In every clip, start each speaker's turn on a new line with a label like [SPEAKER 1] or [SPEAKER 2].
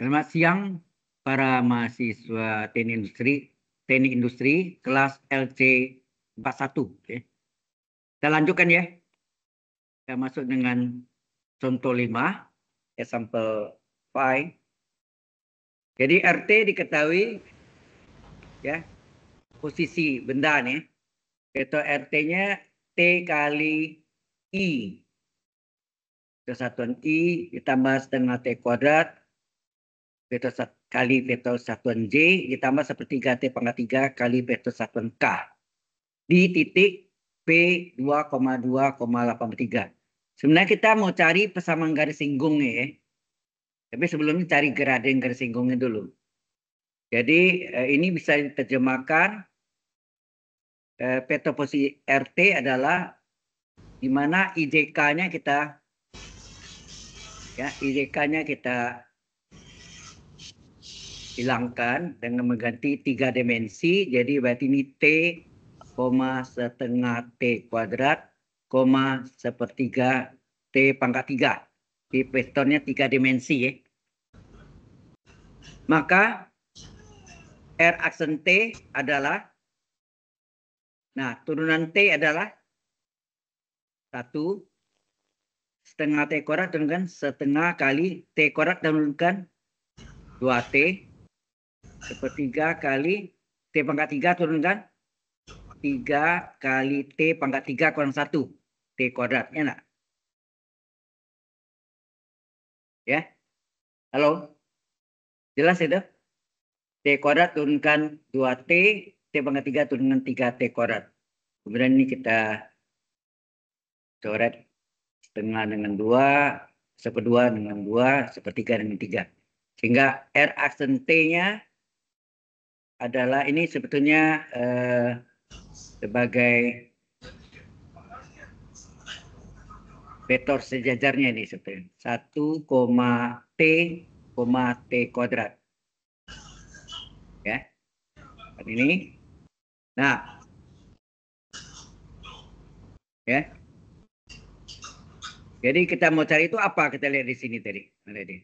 [SPEAKER 1] Selamat siang para mahasiswa teknik industri, teknik industri kelas LC 41. Oke. Kita lanjutkan ya. Kita masuk dengan contoh 5, example 5. Jadi RT diketahui ya posisi benda nih. Itu RT-nya T kali I. Kesatuan I ditambah setengah T kuadrat vektor kali vektor satuan J ditambah sepertiga T pangkat 3 kali vektor satuan K di titik P 2,2,83. Sebenarnya kita mau cari persamaan garis singgungnya ya. Tapi sebelumnya cari gradien garis singgungnya dulu. Jadi eh, ini bisa diterjemahkan eh, peta posisi RT adalah di mana IJK-nya kita ya IJK-nya kita hilangkan dengan mengganti tiga dimensi jadi berarti ini T koma setengah T kuadrat koma sepertiga T pangkat tiga di vektornya tiga dimensi ya maka R aksen T adalah nah turunan T adalah satu setengah T kuadrat dengan setengah kali T kuadrat dan dua t sepertiga kali T pangkat 3 turunkan 3 kali T
[SPEAKER 2] pangkat 3 kurang 1. T kuadrat, ya enggak? Ya? Halo? Jelas itu? T
[SPEAKER 1] kuadrat turunkan 2T, T pangkat 3 turunkan 3T kuadrat. Kemudian ini kita coret setengah dengan 2, seperdua dengan 2, sepertiga dengan 3. Sehingga R aksen T-nya adalah ini sebetulnya eh, sebagai vektor sejajarnya ini sebetulnya 1, T, T kuadrat. Ya. ini. Nah. Ya. Jadi kita mau cari itu apa kita lihat di sini tadi. Ada di.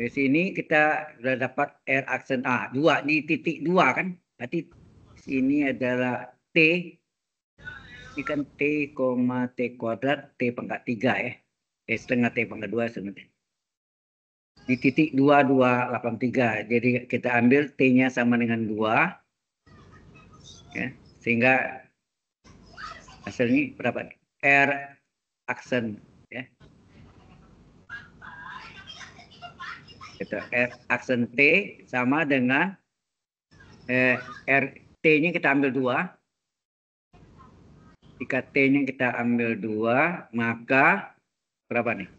[SPEAKER 1] Di sini kita sudah dapat R aksen A. Dua, di titik dua kan. Berarti sini adalah T. Ini kan T, T kuadrat, T pangkat tiga ya. T eh, setengah, T pangkat dua sebenarnya. Di titik dua dua delapan tiga. Jadi kita ambil T-nya sama dengan dua. Ya. Sehingga hasilnya berapa? R aksen itu R eh, aksen T sama dengan eh, T nya kita ambil dua. Jika T-nya kita ambil dua, maka berapa nih?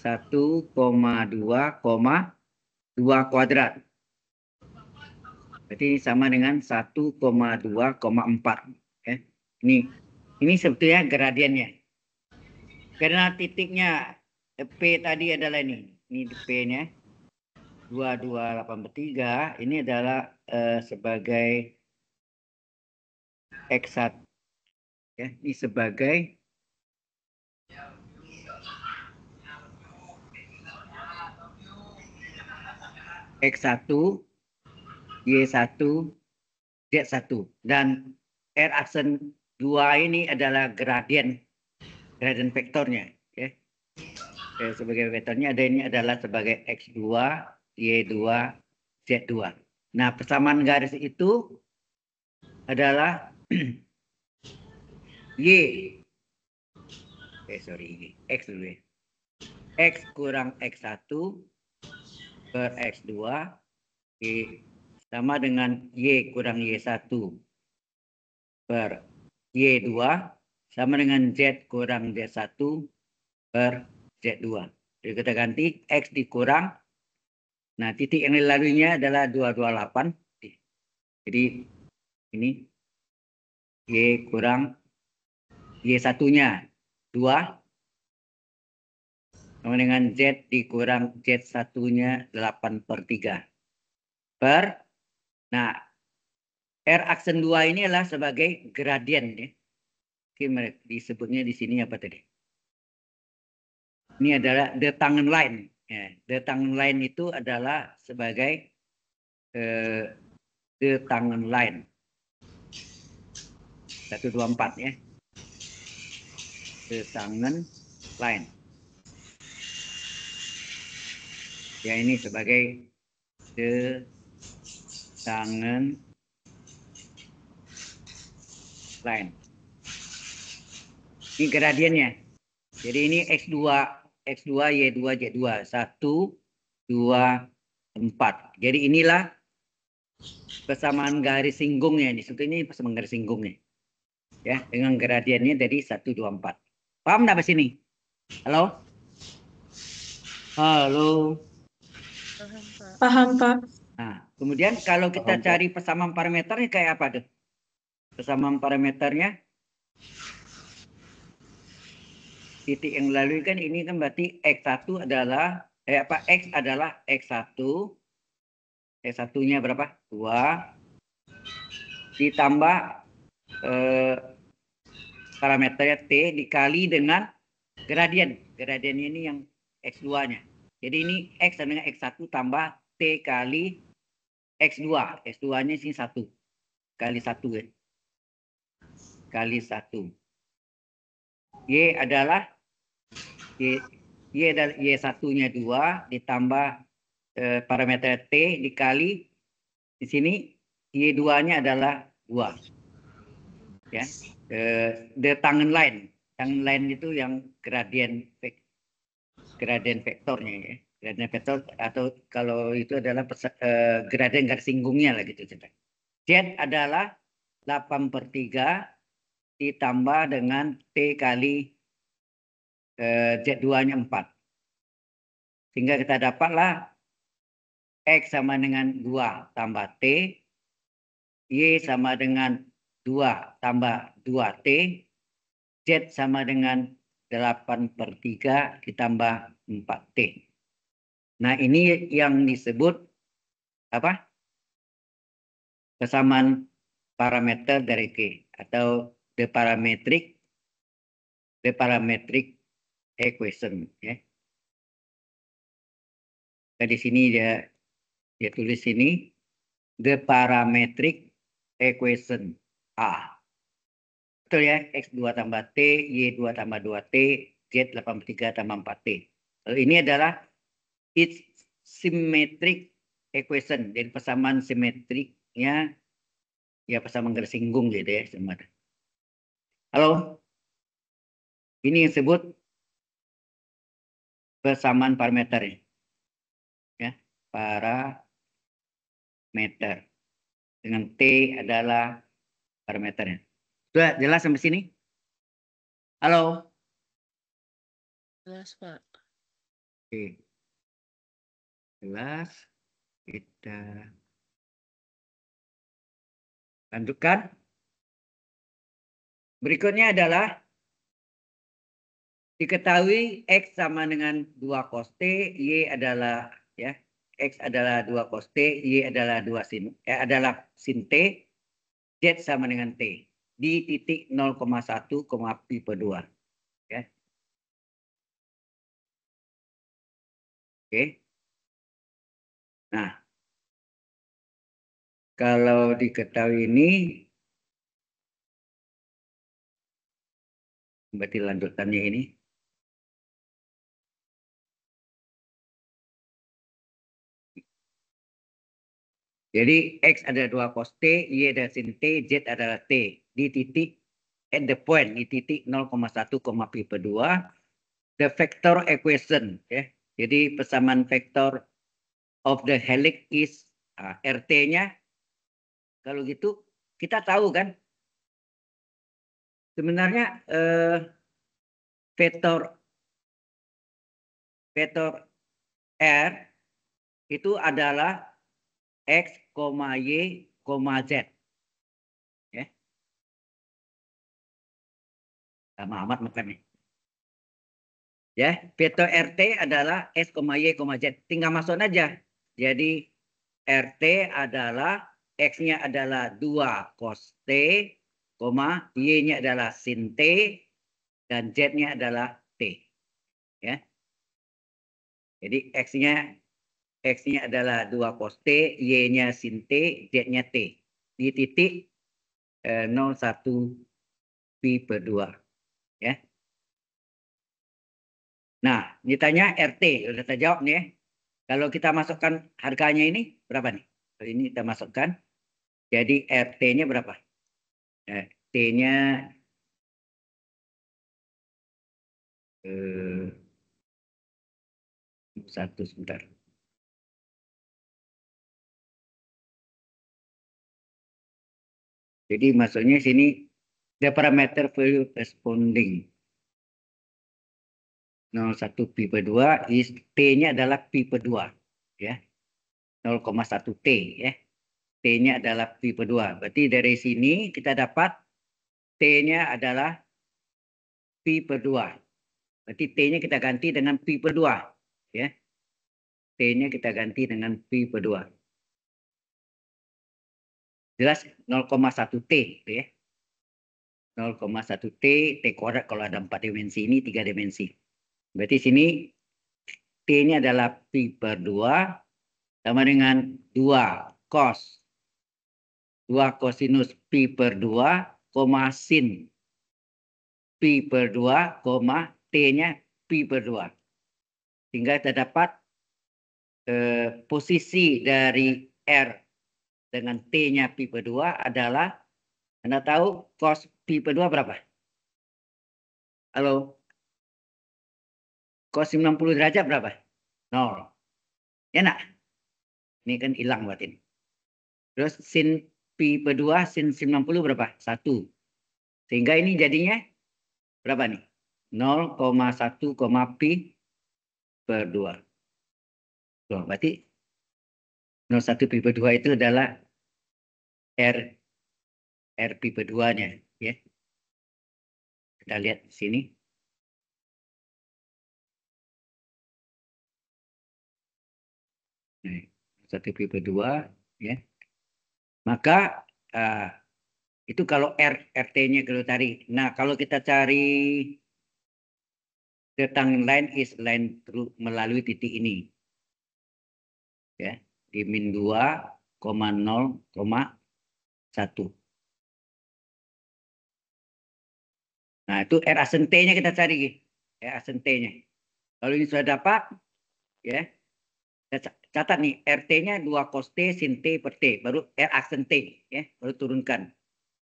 [SPEAKER 1] 1,2,2 dua kuadrat. Berarti sama dengan 1,2,4. eh, Ini ini sebetulnya gradiennya. Karena titiknya P tadi adalah ini ini DP-nya 2283 ini adalah uh, sebagai X1 ya ini sebagai X1 Y1 Z1 dan R aksen 2 ini adalah gradien gradien vektornya eh, sebagai vektornya ada ini adalah sebagai X2, Y2, Z2. Nah, persamaan garis itu adalah Y. Eh, sorry, X dulu ya. X kurang X1 per X2 Y sama dengan Y kurang Y1 per Y2 sama dengan Z kurang Z1 per Z2. Jadi kita ganti X dikurang. Nah, titik yang dilaluinya adalah 228. Jadi ini Y kurang Y satunya 2. Sama dengan Z dikurang Z satunya 8 per 3. Per. Nah, R aksen 2 ini adalah sebagai gradien. Ya. Oke, disebutnya di sini apa tadi? Ini adalah the tangan lain. Ya, tangan lain itu adalah sebagai eh, the tangan lain. 124 ya. The tangan lain. Ya ini sebagai the tangan lain. Ini gradiennya. Jadi ini x dua. X2, Y2, Z2. 1, 2, 4. Jadi inilah persamaan garis singgungnya. Di situ ini persamaan garis singgungnya. Ya, dengan gradiennya dari 1, 2, 4. Paham enggak sini? Halo? Halo?
[SPEAKER 2] Paham, Pak. Paham,
[SPEAKER 1] Pak. Nah, kemudian kalau kita Paham, cari persamaan parameternya kayak apa tuh? Persamaan parameternya titik yang lalu kan ini kan berarti X1 adalah eh apa X adalah X1 X1-nya berapa? 2 ditambah eh, parameternya T dikali dengan gradien. Gradien ini yang X2-nya. Jadi ini X sama dengan X1 tambah T kali X2. X2-nya sini 1. Kali 1 kan. Ya. Kali 1. Y adalah Y, Y dan y satunya nya ditambah e, parameter T dikali di sini y duanya adalah dua Ya. E, the tangan line. Tangen line itu yang gradien gradien vektornya ya. Gradien vektor atau kalau itu adalah e, eh, gradien garis singgungnya lah gitu. Z adalah 8 per 3 ditambah dengan T kali eh, Z2 nya 4. Sehingga kita dapatlah X sama dengan 2 tambah T. Y sama dengan 2 tambah 2T. Z sama dengan 8 per 3 ditambah 4T. Nah ini yang disebut apa? Kesamaan parameter dari K. atau deparametrik deparametrik equation ya. Nah, di sini dia dia tulis ini the parametric equation A. Betul ya, X2 tambah T, Y2 tambah 2T, Z83 tambah 4T. Lalu ini adalah its symmetric equation, jadi persamaan simetriknya ya persamaan gersinggung gitu ya. Halo, ini yang disebut kesamaan parameter ya, ya para meter dengan T adalah
[SPEAKER 2] parameternya sudah jelas sampai sini halo jelas pak oke jelas kita lanjutkan berikutnya adalah
[SPEAKER 1] Diketahui X sama dengan 2 cos T, Y adalah ya X adalah 2 cos T, Y adalah 2 sin, eh, adalah sin T, Z
[SPEAKER 2] sama dengan T di titik 0,1, pi per 2. Ya. Oke. Nah, kalau diketahui ini, berarti lanjutannya ini Jadi X adalah dua cos T, Y adalah sin T, Z
[SPEAKER 1] adalah T. Di titik, at the point, di titik 0,1, pi per 2. The vector equation. Ya. Jadi persamaan vektor of the helix is uh, ah, RT-nya. Kalau gitu kita tahu
[SPEAKER 2] kan. Sebenarnya eh, vektor vektor R
[SPEAKER 1] itu adalah X, Y, Z.
[SPEAKER 2] Ya. Sama mengklaim Ya, veto RT adalah S, Y, Z. Tinggal masuk aja.
[SPEAKER 1] Jadi RT adalah X-nya adalah 2 cos T, Y-nya adalah sin T, dan Z-nya adalah T. Ya. Jadi X-nya X-nya adalah 2 cos T, Y-nya sin T, Z-nya T. Di titik eh, 01 Pi per 2. Ya. Nah, ditanya RT, sudah kita jawab nih ya. Kalau kita masukkan harganya ini berapa nih? Kalau ini kita masukkan. Jadi RT-nya berapa?
[SPEAKER 2] Eh, t nya eh, satu sebentar. Jadi maksudnya sini ada parameter value responding.
[SPEAKER 1] 01 pi per 2 is T-nya adalah pi per 2 ya. 0,1 T ya. T-nya adalah pi per 2. Berarti dari sini kita dapat T-nya adalah pi per 2. Berarti T-nya kita ganti dengan pi per 2 ya. T-nya kita ganti dengan pi per 2 jelas 0,1 T gitu ya. 0,1 T, T kuadrat kalau ada empat dimensi ini tiga dimensi. Berarti sini T ini adalah Pi per 2 sama dengan 2 cos 2 kosinus Pi per 2, sin Pi per 2, T-nya Pi per 2. Sehingga terdapat eh, posisi dari R dengan T-nya pi per 2 adalah
[SPEAKER 2] Anda tahu cos pi per 2 berapa? Halo? Cos 90 derajat berapa? 0. Enak.
[SPEAKER 1] Ini kan hilang buat ini. Terus sin pi per 2 sin 90 berapa? 1. Sehingga ini jadinya berapa nih? 0,1, pi per 2. berarti
[SPEAKER 2] 01 PP2 itu adalah R R PP2-nya ya. Kita lihat di sini. Nah, satu PP2 ya. Maka uh,
[SPEAKER 1] itu kalau R RT-nya kalau tadi. Nah, kalau kita cari the line is line through melalui titik ini. Ya. Yeah di min 2,0,1. Nah, itu R asentenya T-nya kita cari. R asentenya. T-nya. Kalau ini sudah dapat, ya catat nih, RT-nya 2 cos T sin T per T. Baru R aksen T, ya, baru turunkan.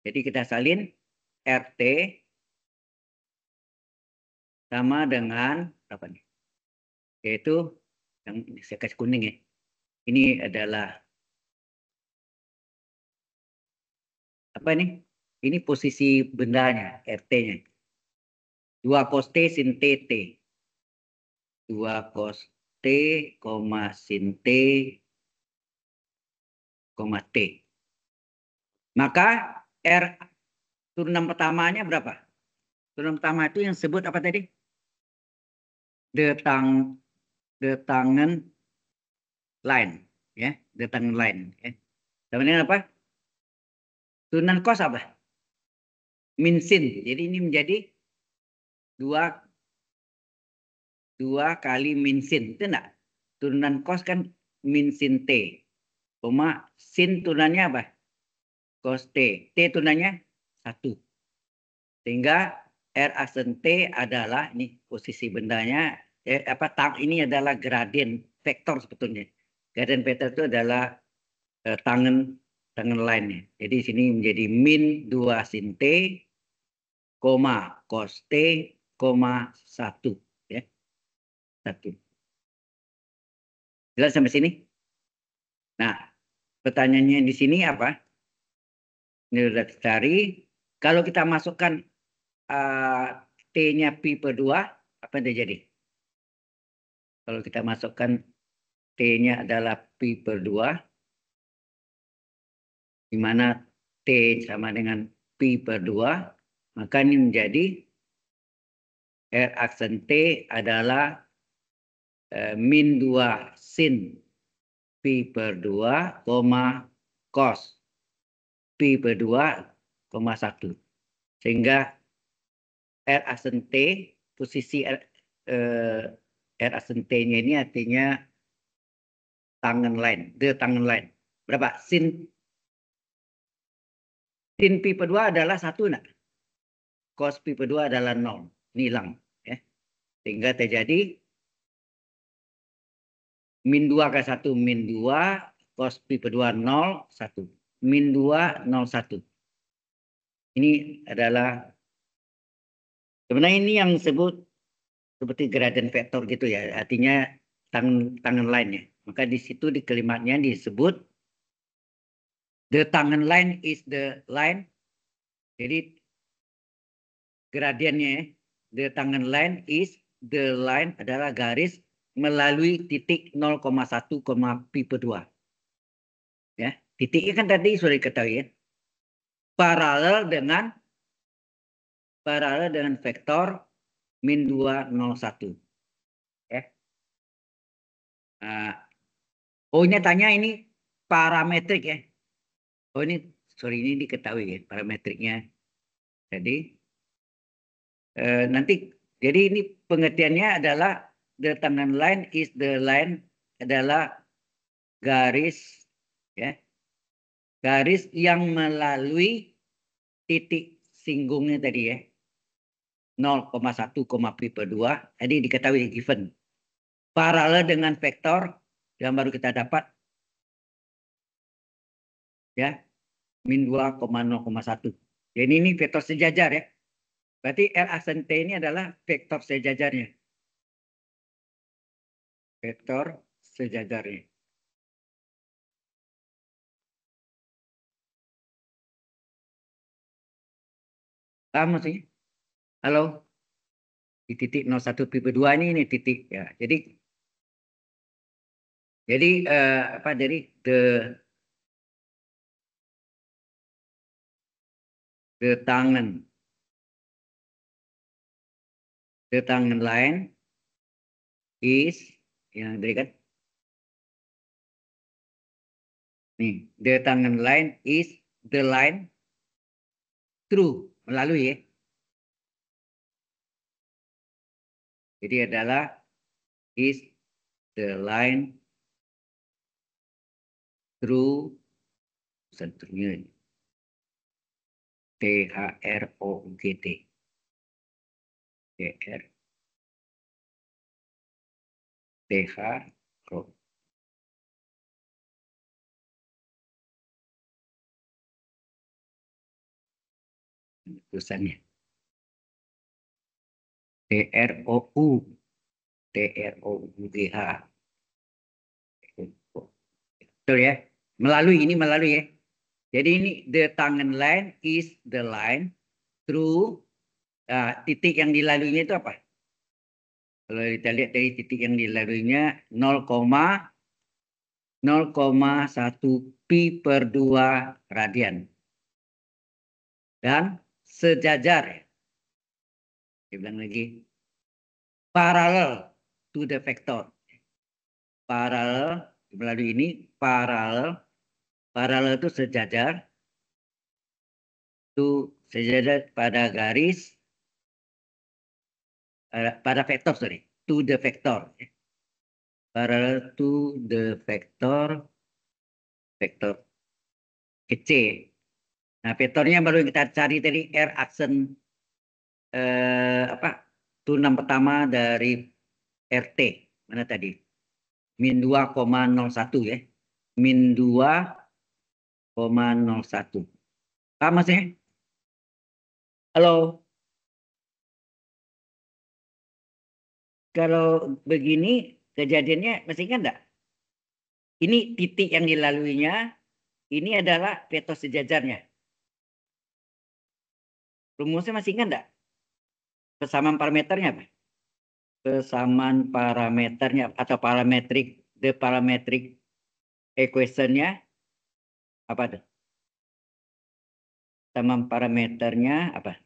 [SPEAKER 1] Jadi kita salin RT sama dengan apa nih? Yaitu yang saya kasih kuning ya. Ini adalah apa ini? Ini posisi bendanya, RT-nya. 2 cos T sin T T. 2 cos T, sin T, T. Maka R turunan pertamanya berapa? Turunan pertama itu yang sebut apa tadi? Detang, detangan lain ya datang lain, ya. dengan apa? Sunan kos apa? Minsin. Jadi ini menjadi dua dua kali minsin. Itu enggak? Turunan kos kan minsin T. Koma sin turunannya apa? Kos T. T turunannya satu. Sehingga R asen T adalah ini posisi bendanya eh, apa tang ini adalah gradien vektor sebetulnya and peta itu adalah uh, tangan tangan lainnya. Jadi sini menjadi min 2 sin T, koma cos T, koma
[SPEAKER 2] 1. Ya. satu. Jelas sampai sini? Nah, pertanyaannya di sini apa? Ini sudah
[SPEAKER 1] dicari. Kalau kita masukkan uh, T-nya pi per 2, apa yang terjadi? Kalau kita masukkan T-nya adalah P per 2, di mana T sama dengan P per 2, maka ini menjadi R aksen T adalah eh, min 2 sin P per 2, koma cos P per 2, koma 1. Sehingga R aksen T, posisi R, eh, R aksen T-nya ini artinya tangan lain, the tangan lain. Berapa? Sin sin pi per 2 adalah 1. nak. Cos pi per 2 adalah 0. Ini hilang. Ya. Sehingga terjadi min 2 ke 1, min 2, cos pi per 2 0, 1. Min 2, 0, 1. Ini adalah Sebenarnya ini yang disebut seperti gradient vektor gitu ya, artinya tangan tangan lainnya. Maka di situ di kalimatnya disebut the tangen line is the line. Jadi gradiennya ya, the tangen line is the line adalah garis melalui titik 0,1, pi per 2. Ya, titiknya kan tadi sudah diketahui ya. Paralel dengan paralel dengan vektor min 201. Ya. Nah, Oh ini tanya ini parametrik ya. Oh ini sorry ini diketahui ya parametriknya. Jadi e, nanti jadi ini pengertiannya adalah the tangan line is the line adalah garis ya garis yang melalui titik singgungnya tadi ya 0,1, pi per 2 Jadi diketahui given paralel dengan vektor yang baru kita dapat ya min 2,0,1. Jadi ya, ini vektor sejajar ya. Berarti R aksen T ini adalah vektor sejajarnya.
[SPEAKER 2] Vektor sejajarnya. Paham sih? Halo? Di titik 01 P2 ini, ini titik. ya. Jadi jadi uh, apa dari the the tangan the tangan lain is yang tadi kan nih the tangan lain is the line through melalui ya jadi adalah is the line through tentunya T H R O U G T T R T H R O tulisannya T R O U T R O U G H
[SPEAKER 1] betul ya melalui ini melalui ya. Jadi ini the tangan line is the line through uh, titik yang dilaluinya itu apa? Kalau kita lihat dari titik yang dilaluinya 001 pi per 2 radian. Dan sejajar. Ya. Dia bilang lagi. Paralel to the vector. Paralel melalui ini paralel paralel itu sejajar itu sejajar pada garis eh, pada vektor sorry to the vector paralel to the vector vektor ke C. Nah, vektornya baru kita cari tadi R aksen eh, apa? turunan pertama dari RT. Mana tadi? Min 2,01 ya.
[SPEAKER 2] Min 2 0,01. Paham masih? Ya? Halo? Kalau begini kejadiannya masih ingat enggak? Ini
[SPEAKER 1] titik yang dilaluinya, ini adalah petos sejajarnya. Rumusnya masih ingat enggak? Kesamaan parameternya apa? Kesamaan parameternya atau parametrik, the parametric
[SPEAKER 2] equationnya apa tuh? Sama parameternya apa?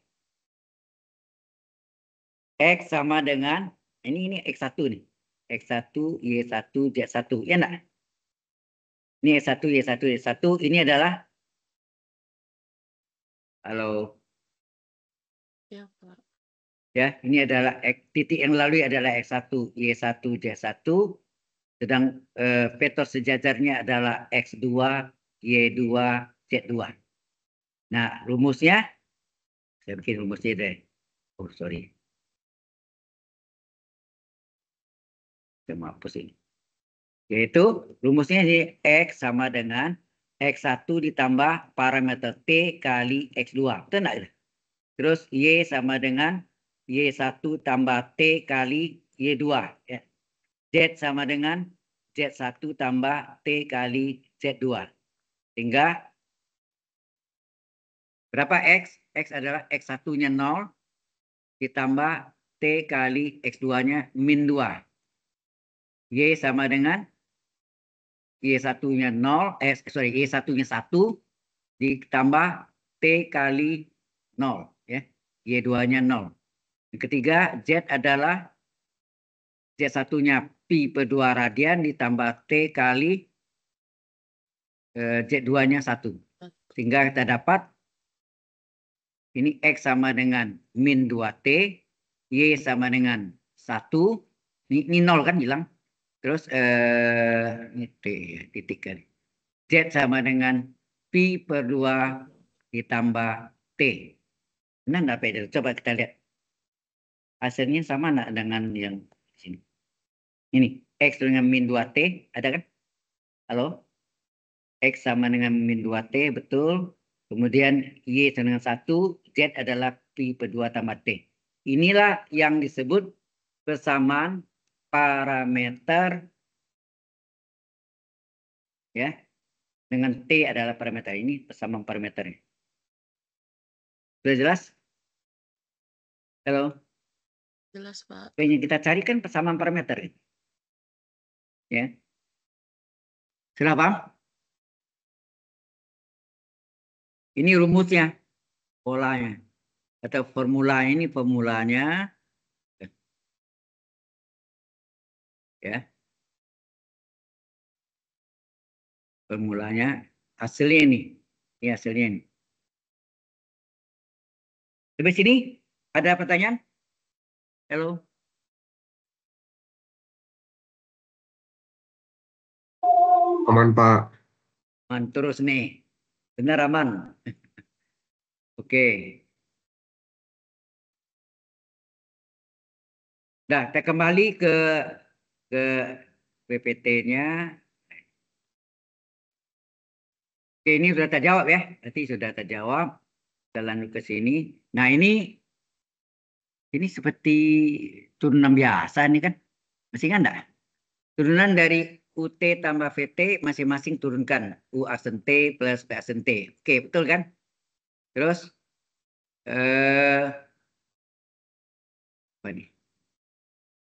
[SPEAKER 2] X sama dengan,
[SPEAKER 1] ini ini X1 nih. X1, Y1, Z1. Ya enggak?
[SPEAKER 2] Ini X1, Y1, Z1. Ini adalah Halo. Ya, Pak. Ya, ini adalah X, titik yang
[SPEAKER 1] lalu adalah X1, Y1, Z1. Sedang eh, vektor sejajarnya adalah X2, Y2 Z2. Nah, rumusnya
[SPEAKER 2] saya bikin rumusnya deh. Oh, sorry. Saya mau hapus ini. Yaitu rumusnya
[SPEAKER 1] ini X sama dengan X1 ditambah parameter T kali X2. Betul enggak? Terus Y sama dengan Y1 tambah T kali Y2. Ya. Z sama dengan Z1 tambah T kali Z2. Sehingga berapa X? X adalah X1-nya 0 ditambah T kali X2-nya min 2. Y sama dengan Y1-nya 0, eh, sorry, Y1-nya 1 ditambah T kali 0. Ya. Y2-nya 0. Yang ketiga, Z adalah Z1-nya pi per 2 radian ditambah T kali 0. Eh, C2-nya satu. Sehingga kita dapat ini X sama dengan min 2T, Y sama dengan 1, ini, ini 0 kan hilang. Terus eh, ini T, titik kan. Z sama dengan P per 2 ditambah T. Nah, apa itu? Coba kita lihat. Hasilnya sama nah, dengan yang sini? Ini, X dengan min 2T, ada kan? Halo? X sama dengan min 2T, betul. Kemudian Y sama dengan 1, Z adalah Pi per 2 tambah T. Inilah yang disebut persamaan parameter ya dengan T adalah parameter ini persamaan parameternya.
[SPEAKER 2] Sudah jelas? Halo? Jelas, Pak. Yang kita carikan persamaan parameter. ini Ya. Sudah paham? Ini rumusnya, polanya. Atau formula ini formulanya. Ya. ya. Formulanya hasilnya ini. Ini hasilnya ini. Di sini ada pertanyaan? Halo. Aman Pak. Aman terus nih. Benar aman. Oke. Okay. Nah, kita kembali ke ke PPT-nya.
[SPEAKER 1] Oke, ini sudah terjawab ya. nanti sudah terjawab. Kita lanjut ke sini. Nah, ini ini seperti turunan biasa ini kan. Masih kan enggak? Turunan dari UT tambah VT masing-masing turunkan. U aksen T plus b aksen T. Oke, betul kan? Terus, eh, apa nih?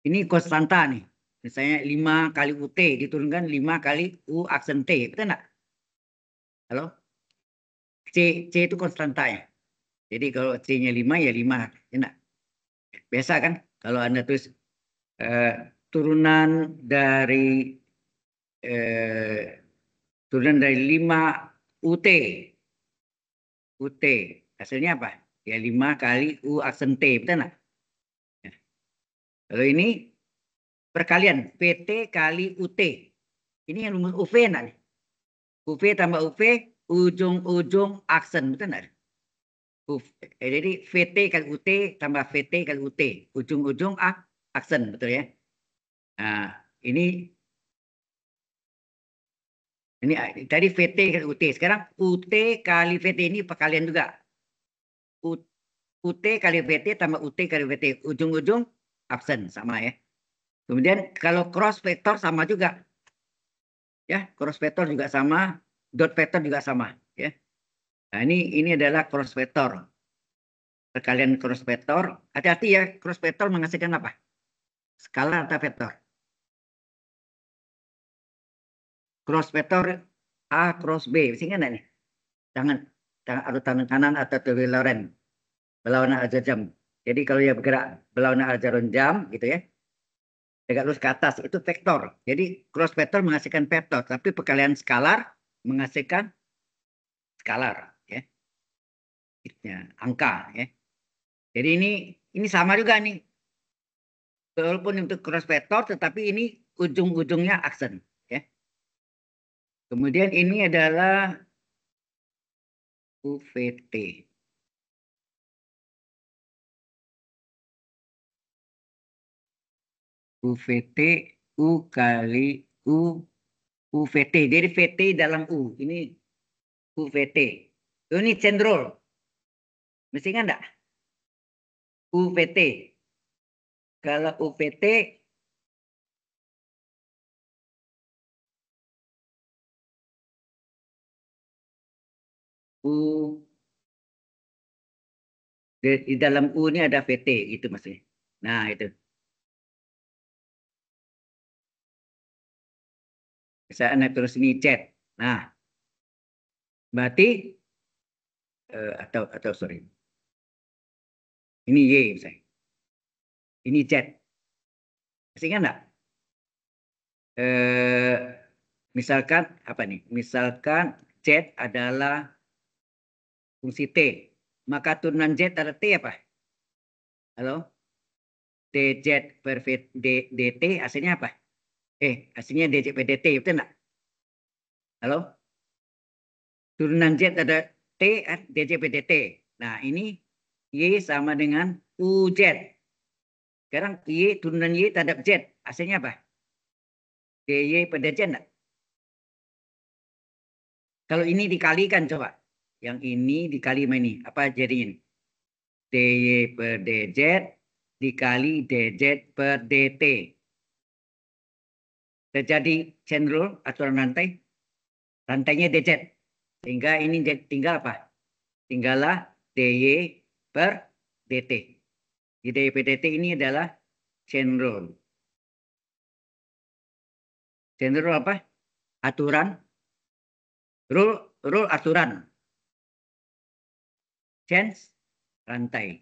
[SPEAKER 1] Ini konstanta nih. Misalnya 5 kali UT diturunkan 5 kali U aksen T. Betul nggak? Halo? C, C itu konstanta ya. Jadi kalau C-nya 5 ya 5. Enak. Ya Biasa kan? Kalau Anda tulis eh, turunan dari Eh, turun dari 5 UT. UT. Hasilnya apa? Ya 5 kali U aksen T. Betul nggak? Ya. Lalu ini perkalian. PT kali UT. Ini yang rumus UV enggak nih? UV tambah UV, ujung-ujung aksen. Betul nggak? Eh, jadi VT kali UT tambah VT kali UT. Ujung-ujung aksen. Betul ya? Nah, ini ini ah, tadi VT UT. Sekarang UT kali VT ini perkalian juga. UT kali VT tambah UT kali VT. Ujung-ujung absen sama ya. Kemudian kalau cross vector sama juga. Ya, cross vector juga sama, dot vector juga sama, ya. Nah, ini ini adalah cross vector.
[SPEAKER 2] Perkalian cross vector, hati-hati ya, cross vector menghasilkan apa? skala atau vektor? cross
[SPEAKER 1] vector A cross B. Sehingga nih tangan tangan atau tangan kanan atau teori Lorentz berlawanan ajar jam. Jadi kalau dia bergerak berlawanan aljaron jam gitu ya. Tegak lurus ke atas itu vektor. Jadi cross vector menghasilkan vektor, tapi perkalian skalar menghasilkan skalar ya. ya angka ya. Jadi ini ini sama juga nih. Walaupun untuk cross vector tetapi ini ujung-ujungnya aksen.
[SPEAKER 2] Kemudian ini adalah UVT. UVT U kali U UVT. Jadi
[SPEAKER 1] VT dalam U. Ini UVT. Ini cendrol.
[SPEAKER 2] Mesti kan enggak? UVT. Kalau UVT U di, di dalam U ini ada VT gitu maksudnya. Nah itu. Saya anak terus ini chat. Nah, berarti uh, atau atau sorry, ini Y misalnya, ini Z. Masih enggak? nggak? Uh, eh, misalkan
[SPEAKER 1] apa nih? Misalkan Z adalah fungsi T. Maka turunan Z ada T apa? Halo? DZ per v, D, DT hasilnya apa? Eh, hasilnya DZ per DT, betul enggak? Halo? Turunan Z ada T, kan? DZ per DT. Nah, ini Y sama dengan UZ. Sekarang Y, turunan Y terhadap Z, hasilnya apa? DY per DZ enggak? Kalau ini dikalikan coba yang ini dikali ini apa jadiin dy per dz dikali dz per dt terjadi chain rule aturan rantai rantainya dz sehingga ini tinggal apa tinggallah dy per dt di dy per dt ini adalah chain rule
[SPEAKER 2] chain rule apa aturan rule rule aturan Change rantai.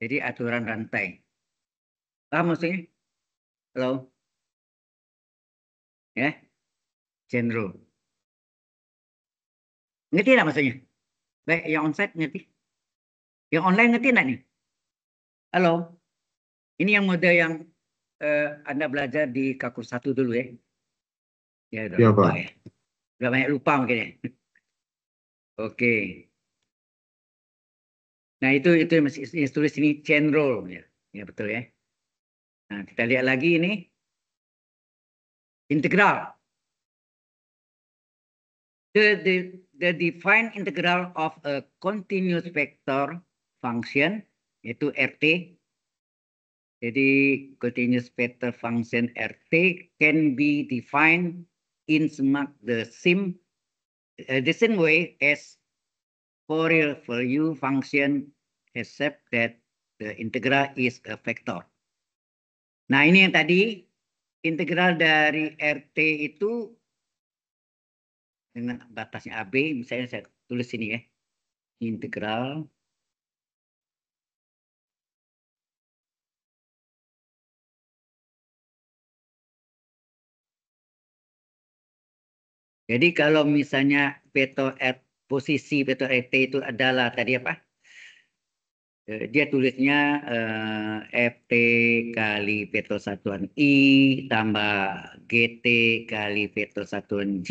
[SPEAKER 2] Jadi aturan rantai. Paham maksudnya? Halo? Ya? general, Ngerti tidak maksudnya? Baik, yang onsite ngerti? Yang online ngerti tidak nih? Halo? Ini yang
[SPEAKER 1] mode yang uh, Anda belajar di Kakur satu dulu ya? Ya, udah ya, lupa Pak. ya. Udah banyak lupa mungkin ya? Oke. Okay.
[SPEAKER 2] Nah itu itu yang tulis ini chain rule ya. Ya betul ya. Nah, kita lihat lagi ini. Integral. The, the, the defined integral of a
[SPEAKER 1] continuous vector function yaitu RT. Jadi continuous vector function RT can be defined in the same uh, the same way as for real value function except that the integral is a vector. Nah ini yang tadi integral dari RT itu
[SPEAKER 2] dengan batasnya AB, misalnya saya tulis ini ya. Integral Jadi kalau misalnya veto RT posisi vektor RT itu adalah
[SPEAKER 1] tadi apa? Eh, dia tulisnya uh, eh, FT kali vektor satuan I tambah GT kali vektor satuan J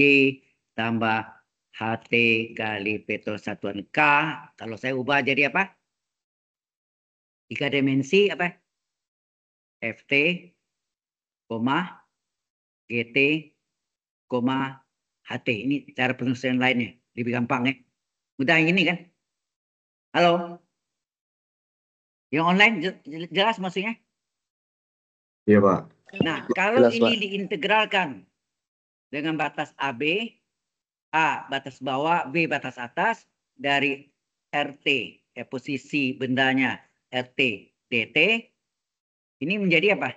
[SPEAKER 1] tambah HT kali vektor satuan K. Kalau saya ubah jadi apa? Tiga dimensi apa? FT, koma, GT, koma, HT. Ini cara penulisan lainnya lebih gampang ya. Mudah yang ini kan. Halo. Yang online jelas maksudnya? Iya Pak. Nah kalau jelas, ini Pak. diintegralkan dengan batas AB, A batas bawah, B batas atas dari RT, ya, posisi bendanya RT DT, ini menjadi apa?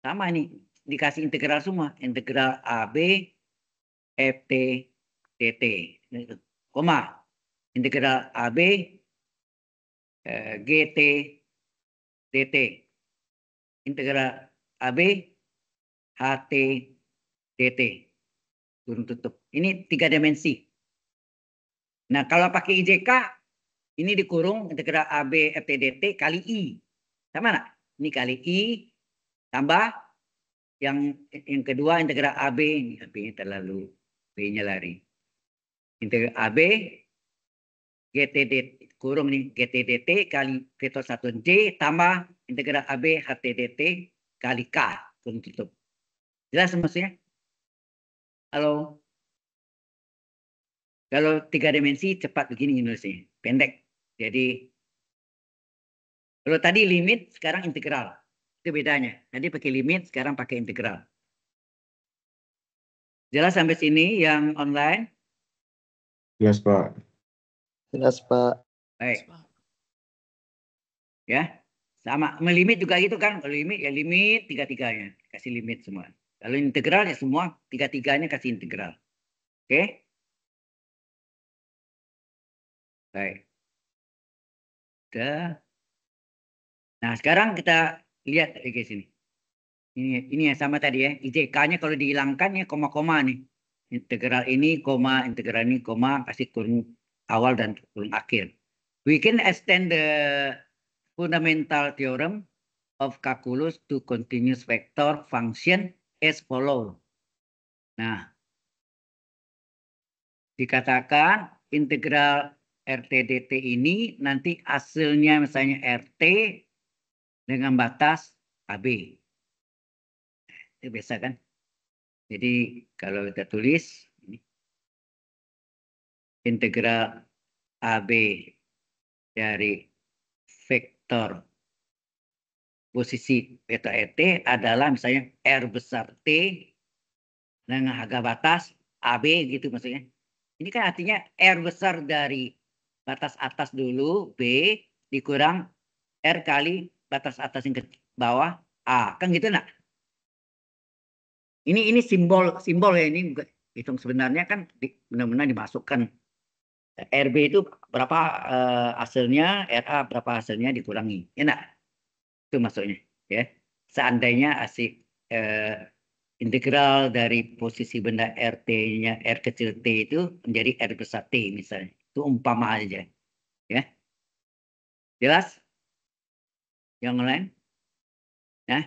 [SPEAKER 1] Sama nih, dikasih integral semua, integral AB, FT, DT koma integral AB eh, GT DT integral AB HT DT turun tutup ini tiga dimensi nah kalau pakai IJK ini dikurung integral AB FT DT kali I sama nak ini kali I tambah yang yang kedua integral AB ini AB terlalu B-nya lari integral AB GTD kurung nih GTDT kali vektor 1 j tambah integral AB HTDT kali K kurung tutup. Jelas maksudnya? Halo? Kalau tiga dimensi cepat begini nulisnya, pendek. Jadi kalau tadi limit, sekarang integral. Itu bedanya. Tadi pakai limit, sekarang pakai integral. Jelas sampai sini yang online? Jelas, Pak. Jelas, Pak. Baik. Ya, sama. Melimit juga gitu kan. Kalau limit, ya limit tiga-tiganya. Kasih limit semua. Kalau integral, ya semua tiga-tiganya kasih
[SPEAKER 2] integral. Oke? Okay? Baik. Da. Nah, sekarang kita lihat
[SPEAKER 1] dari eh, sini. Ini, ini ya sama tadi ya. IJK-nya kalau dihilangkan ya koma-koma nih integral ini koma integral ini koma kasih kurung awal dan kurung akhir. We can extend the fundamental theorem of calculus to continuous vector function as follow. Nah, dikatakan integral RTDT ini nanti hasilnya misalnya RT dengan batas AB. Itu biasa kan? Jadi kalau kita tulis integral AB dari vektor posisi beta ET adalah misalnya R besar T dengan harga batas AB gitu maksudnya. Ini kan artinya R besar dari batas atas dulu B dikurang R kali batas atas yang ke bawah A. Kan gitu nak? ini ini simbol simbol ya ini hitung sebenarnya kan benar-benar dimasukkan RB itu berapa uh, hasilnya RA berapa hasilnya dikurangi ya enak itu maksudnya ya seandainya asik uh, integral dari posisi benda RT-nya R kecil T itu menjadi R besar T misalnya itu umpama aja ya jelas yang lain nah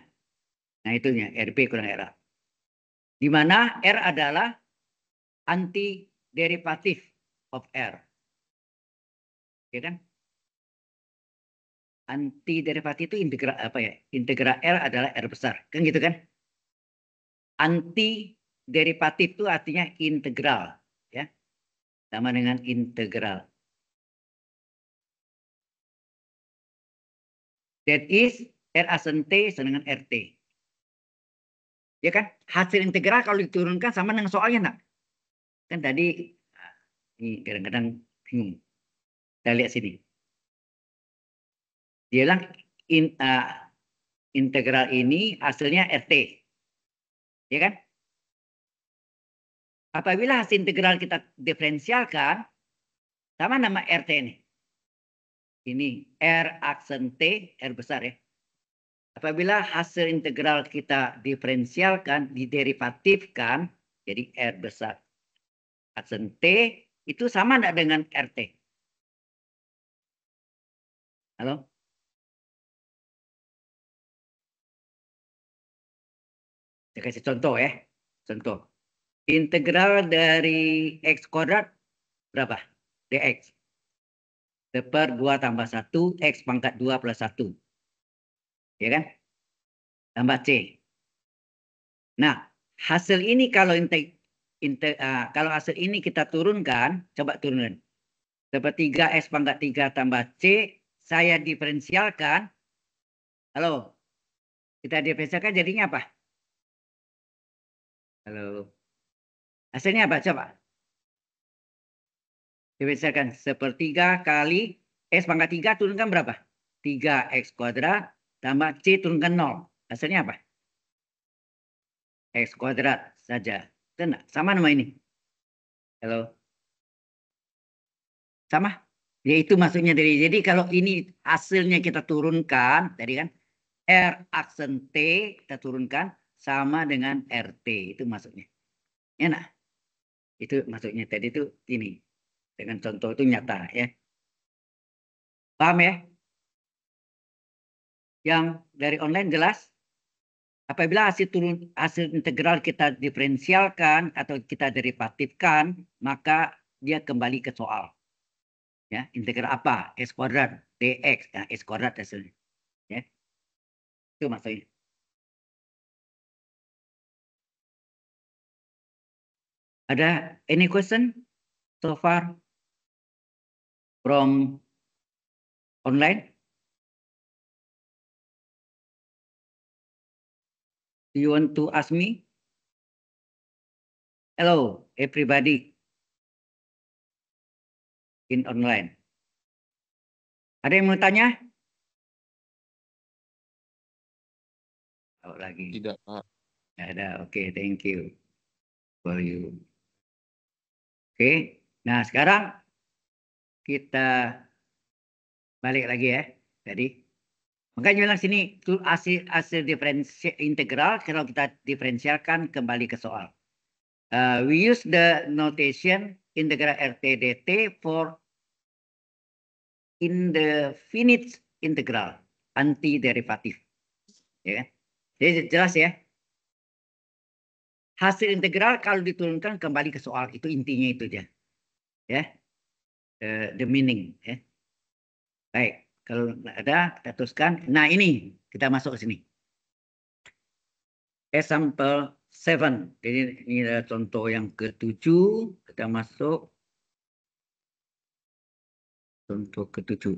[SPEAKER 1] nah itunya RB kurang RA di mana R adalah anti derivatif of R. Oke kan? Anti derivatif itu integral apa ya? Integral R adalah R besar. Kan gitu kan? Anti derivatif itu artinya
[SPEAKER 2] integral ya. Sama dengan integral. That is R sama dengan RT. Ya kan? Hasil integral kalau diturunkan sama dengan soalnya, nak.
[SPEAKER 1] Kan tadi ah, ini kadang-kadang bingung. Kita lihat sini.
[SPEAKER 2] Dia bilang in, uh, integral ini hasilnya RT. Ya kan?
[SPEAKER 1] Apabila hasil integral kita diferensialkan, sama nama RT ini. Ini R aksen T, R besar ya. Apabila hasil integral kita diferensialkan, diderivatifkan, jadi R besar
[SPEAKER 2] aksen T, itu sama tidak dengan RT? Halo? Saya kasih contoh ya. Contoh. Integral
[SPEAKER 1] dari X kuadrat berapa? Dx. Per 2 tambah 1, X pangkat 2 plus 1 Ya kan? Tambah C. Nah, hasil ini kalau intek inte, uh, kalau hasil ini kita turunkan, coba turunin. Seperti 3S pangkat 3 tambah C, saya diferensialkan. Halo, kita diferensialkan jadinya apa? Halo. Hasilnya apa? Coba. Diferensialkan sepertiga kali S pangkat 3 turunkan berapa? 3X kuadrat tambah C turunkan 0. Hasilnya apa? X kuadrat saja. tena Sama nama ini. Halo. Sama? Ya itu maksudnya dari. Jadi kalau ini hasilnya kita turunkan. Tadi kan R aksen T kita turunkan. Sama dengan RT. Itu maksudnya. Ya nah. Itu maksudnya tadi itu ini. Dengan contoh itu nyata ya. Paham ya? yang dari online jelas. Apabila hasil turun hasil integral kita diferensialkan atau kita derivatifkan, maka dia kembali ke soal. Ya, integral apa?
[SPEAKER 2] S kuadrat dx, ya S kuadrat hasilnya. Ya. Itu maksudnya. Ada any question so far from online? you want to ask me? Hello, everybody in online. Ada yang mau tanya? Oh, lagi. Tidak, Pak. Ada, oke, okay, thank you for you.
[SPEAKER 1] Oke, okay. nah sekarang kita balik lagi ya. Tadi Makanya bilang sini hasil, hasil diferensial integral kalau kita diferensialkan kembali ke soal. Uh, we use the notation integral RT dt for indefinite integral anti derivatif. Ya Yeah. Kan? Jadi jelas ya. Hasil integral kalau diturunkan kembali ke soal itu intinya itu dia, Ya. Uh, the meaning ya. Baik. Kalau ada, kita teruskan. Nah ini, kita masuk ke sini. Example 7. Jadi ini adalah contoh yang
[SPEAKER 2] ketujuh. Kita masuk contoh ketujuh.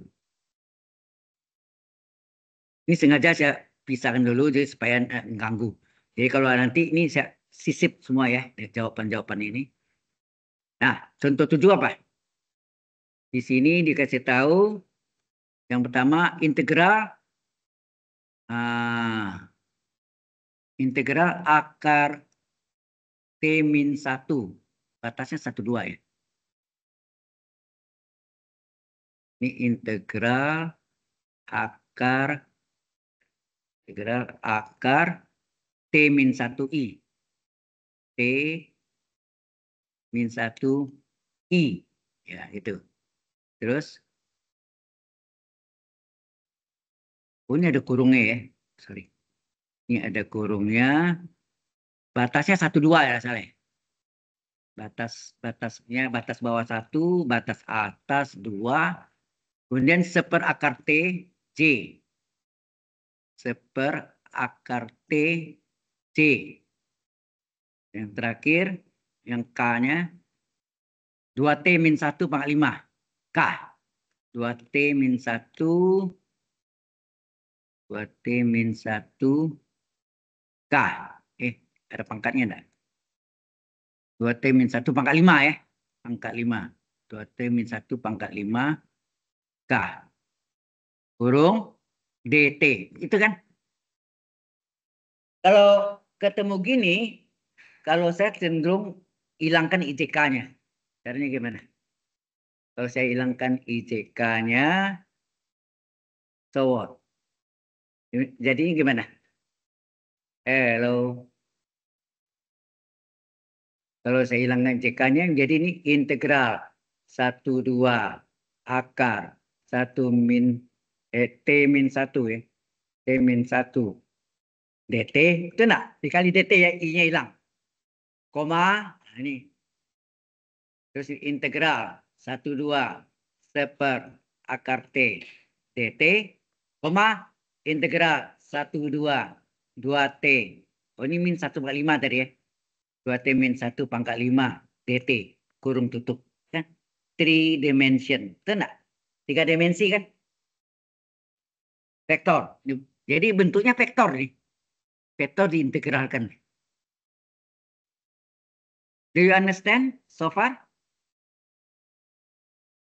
[SPEAKER 2] Ini sengaja saya pisahkan dulu
[SPEAKER 1] jadi supaya mengganggu. Jadi kalau nanti ini saya sisip semua ya jawaban-jawaban ini. Nah, contoh tujuh apa? Di sini dikasih tahu yang pertama integral
[SPEAKER 2] ah, integral akar t min satu batasnya satu dua ya. Ini integral akar integral
[SPEAKER 1] akar t min satu i t
[SPEAKER 2] min satu i ya itu terus Oh, ini ada kurungnya ya. Sorry. Ini ada kurungnya. Batasnya satu dua ya salah. Ya?
[SPEAKER 1] Batas batasnya batas bawah satu, batas atas dua. Kemudian seper akar T J. Seper akar T C. Yang terakhir, yang K-nya 2T min satu pangkat 5. K. dua t min satu 2T min 1K. Eh, ada pangkatnya enggak? 2T min 1 pangkat 5 ya. Pangkat 5. 2T min 1 pangkat 5 K. Burung DT. Itu kan? Kalau ketemu gini, kalau saya cenderung hilangkan IJK-nya. Caranya gimana? Kalau saya hilangkan IJK-nya,
[SPEAKER 2] so what? Jadi gimana? Hello. Kalau saya
[SPEAKER 1] hilangkan CK-nya, jadi ini integral. 1, 2, akar. 1 min, eh, T min 1 ya. T min 1. DT, itu enggak? Dikali DT ya, I-nya hilang. Koma, nah, ini. Terus integral. 1, 2, seper, akar T. DT, koma, integral 1, 2, 2T. Oh ini min 1 pangkat 5 tadi ya. 2T min 1 pangkat 5 DT, kurung tutup. Kan? Three dimension, itu enggak? Tiga
[SPEAKER 2] dimensi kan? Vektor. Jadi bentuknya vektor nih. Vektor diintegralkan. Do you understand so far?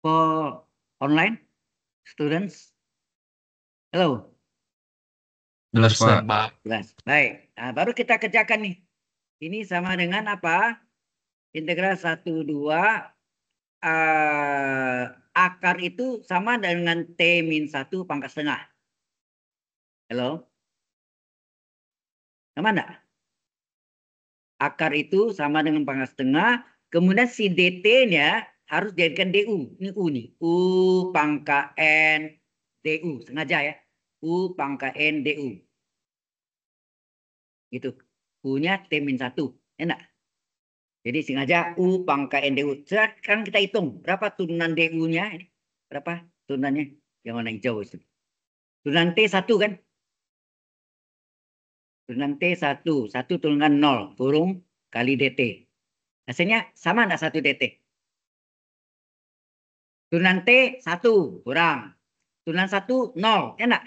[SPEAKER 2] For online students? Hello. Jelas, Pak. Jelas.
[SPEAKER 1] Baik. Nah, baru kita kerjakan nih. Ini sama dengan apa? Integral 1, 2. Uh, akar itu sama dengan T min 1 pangkat setengah. Halo? Sama enggak? Akar itu sama dengan pangkat setengah. Kemudian si DT-nya harus dijadikan DU. Ini U nih. U pangkat N DU. Sengaja ya. U pangkat N DU. Gitu. U-nya T min 1. Enak. Jadi sengaja U pangkat N DU. Sekarang kita hitung berapa turunan DU-nya. Berapa turunannya? Yang warna hijau itu. Turunan T1 kan? Turunan T1. 1 turunan 0. Burung kali DT. Hasilnya sama enggak 1 DT? Turunan T 1 kurang. Turunan 1 0. Enak?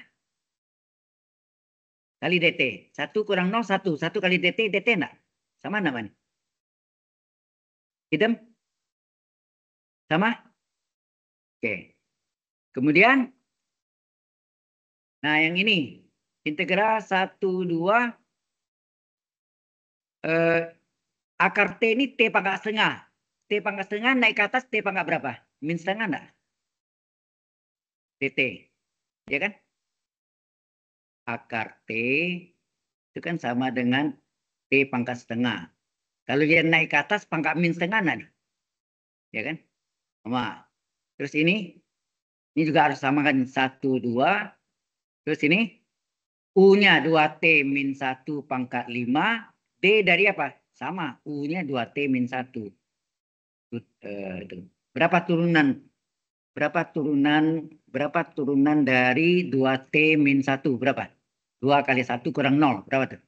[SPEAKER 1] kali DT.
[SPEAKER 2] 1 kurang 0, 1. 1 kali DT, DT enggak? Sama enggak, Mani? Idem? Sama? Oke. Kemudian, nah yang ini. Integral 1,
[SPEAKER 1] 2. Eh, akar T ini T pangkat setengah. T pangkat setengah naik ke atas T pangkat berapa? Min setengah enggak? DT. Ya kan? akar T itu kan sama dengan T pangkat setengah. Kalau dia naik ke atas pangkat min setengah nanti. Ya kan? Sama. Terus ini, ini juga harus sama kan. 1, 2. Terus ini, U-nya 2T min 1 pangkat 5. D dari apa? Sama. U-nya 2T min 1. Eh, Berapa turunan? Berapa turunan? Berapa turunan dari 2T min 1? Berapa? Berapa? 2 kali 1 kurang 0. Berapa tuh?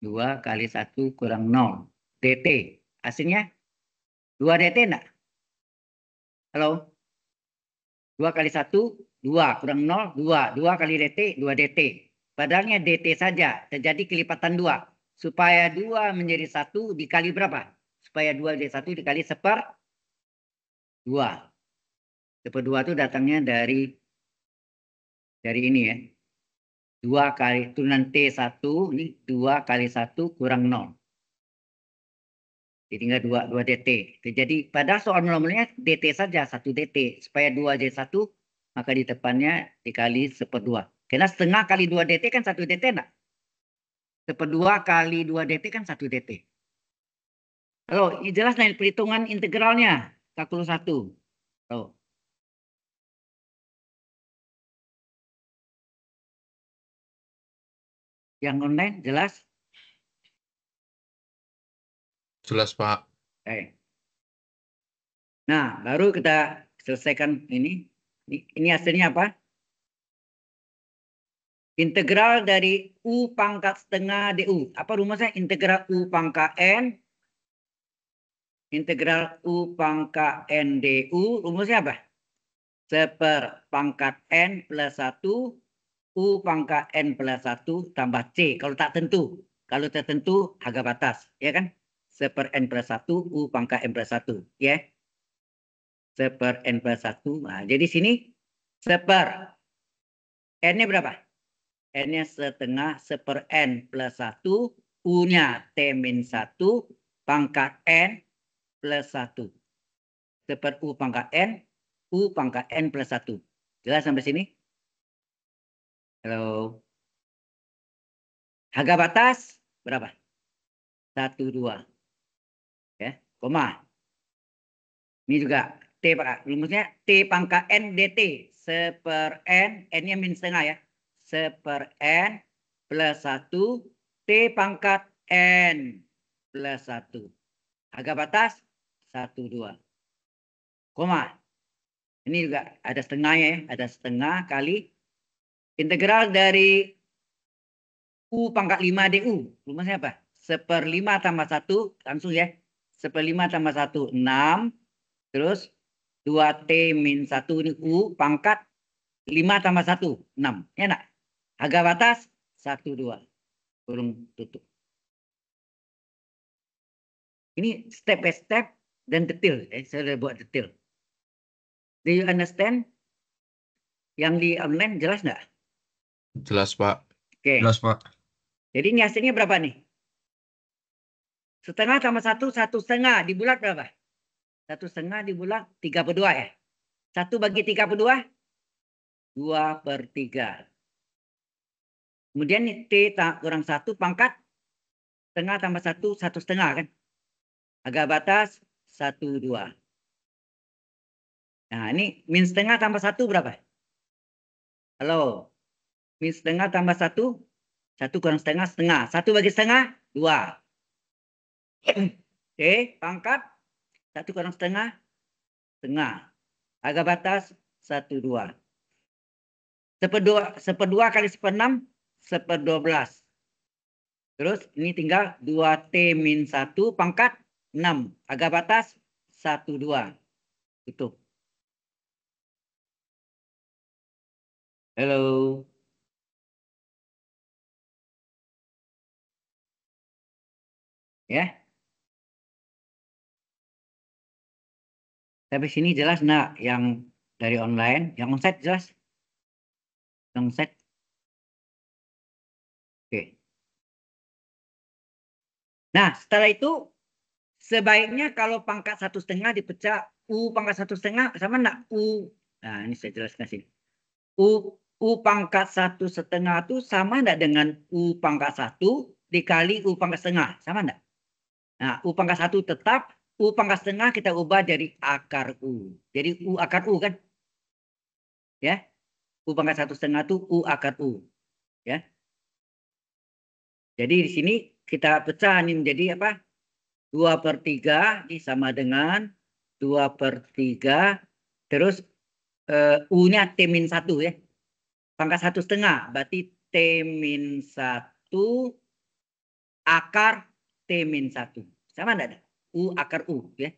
[SPEAKER 1] 2 kali 1 kurang 0. DT. Hasilnya 2 DT enggak? Halo? 2 kali 1, 2. Kurang 0, 2. 2 kali DT, 2 DT. Padahalnya DT saja. Terjadi kelipatan 2. Supaya 2 menjadi 1 dikali berapa? Supaya 2 menjadi 1 dikali seper 2. Seper 2 itu datangnya dari dari ini ya. 2 kali turunan T1 ini 2 kali 1 kurang 0. Jadi tinggal 2, 2 DT. Jadi pada soal nomornya DT saja 1 DT. Supaya 2 jadi 1 maka di depannya dikali 1 per 2. Karena setengah kali 2 DT kan 1 DT enggak? 1 per 2 kali 2 DT kan 1 DT. Kalau
[SPEAKER 2] jelas dari perhitungan integralnya kalkulus 1. Kalau Yang online jelas? Jelas, Pak.
[SPEAKER 1] Nah, baru kita selesaikan ini. Ini hasilnya apa? Integral dari U pangkat setengah DU. Apa rumusnya? Integral U pangkat N. Integral U pangkat N DU. Rumusnya apa? Seper pangkat N plus 1 U pangkat N plus 1 tambah C. Kalau tak tentu. Kalau tertentu harga batas. Ya kan? Seper N plus 1 U pangkat N plus 1. Ya. Seper N plus 1. Nah, jadi sini seper. N-nya berapa? N-nya setengah seper N plus 1. U-nya T min 1 pangkat N plus 1. Seper U pangkat N. U pangkat N plus 1.
[SPEAKER 2] Jelas sampai sini? Halo. Harga batas berapa? Satu dua. Ya,
[SPEAKER 1] koma. Ini juga T Pak. Rumusnya T pangkat N DT. Seper N, N-nya min setengah ya. Seper N plus 1 T pangkat N plus 1. Harga batas 1, 2. Koma. Ini juga ada setengahnya ya. Ada setengah kali Integral dari U pangkat 5 DU. Rumusnya apa? 5 tambah 1. Langsung ya. 5 tambah 1. 6. Terus 2T min 1 ini U pangkat 5 tambah 1. 6. Enak. Harga batas 1, 2. Kurung tutup. Ini step by step dan detail. Eh, saya sudah buat detail. Do you understand? Yang di online jelas nggak?
[SPEAKER 2] Jelas, Pak. Oke. Jelas, Pak.
[SPEAKER 1] Jadi ini hasilnya berapa nih? Setengah sama satu, satu setengah. Dibulat berapa? Satu setengah dibulat tiga per dua ya? Satu bagi tiga per dua? Dua per tiga. Kemudian nih, T kurang satu pangkat setengah tambah satu, satu setengah kan? Agak batas satu dua. Nah ini min setengah tambah satu berapa? Halo, Min setengah tambah satu. Satu kurang setengah, setengah. Satu bagi setengah, dua. Oke, okay, pangkat. Satu kurang setengah, setengah. Agak batas, satu, dua. Seperdua, seperdua kali seperenam, seperdua belas. Terus ini tinggal 2T min 1 pangkat 6.
[SPEAKER 2] Agak batas 1, 2. Itu. Halo. Ya. Tapi sini jelas nak yang dari online, yang onsite jelas. Yang onsite. Oke. Nah, setelah itu sebaiknya
[SPEAKER 1] kalau pangkat satu setengah dipecah U pangkat satu setengah sama enggak U. Nah, ini saya jelaskan sini. U U pangkat satu setengah itu sama enggak dengan U pangkat satu dikali U pangkat setengah. Sama enggak? Nah, U pangkat 1 tetap, U pangkat setengah kita ubah jadi akar U. Jadi U akar U kan? Ya. U pangkat 1 setengah itu U akar U. Ya. Jadi di sini kita pecah ini menjadi apa? 2 per 3 ini sama dengan 2 per 3. Terus uh, U-nya T min 1 ya. Pangkat 1 setengah berarti T min 1 akar T min 1. Sama enggak ada? U akar U ya.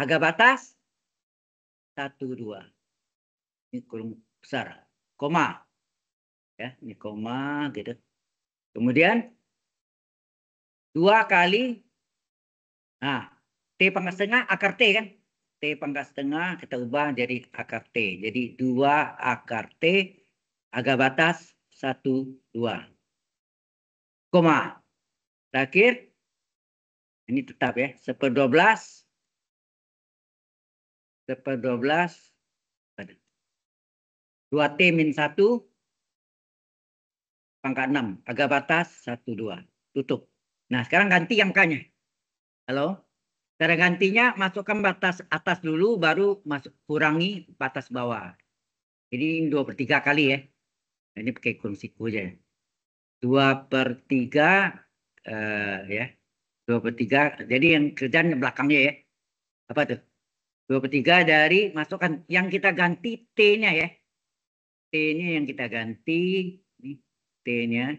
[SPEAKER 1] Agak batas 1, 2. Ini kurung besar. Koma. Ya, ini koma gitu. Kemudian 2 kali nah, T pangkat setengah akar T kan? T pangkat setengah kita ubah jadi akar T. Jadi 2 akar T agak batas 1, 2.
[SPEAKER 2] Koma terakhir Ini tetap ya. Seper 12. Seper 12. 2T min 1. Pangkat 6. Agak
[SPEAKER 1] batas 1, 2. Tutup. Nah sekarang ganti yang kanya Halo? Cara gantinya masukkan batas atas dulu baru masuk kurangi batas bawah. Jadi ini 2 per 3 kali ya. Nah, ini pakai kurung siku aja. 2 per 3 uh, ya dua per tiga jadi yang kerjaan belakangnya ya apa tuh dua per tiga dari masukkan yang kita ganti t-nya ya t-nya yang kita ganti ini t-nya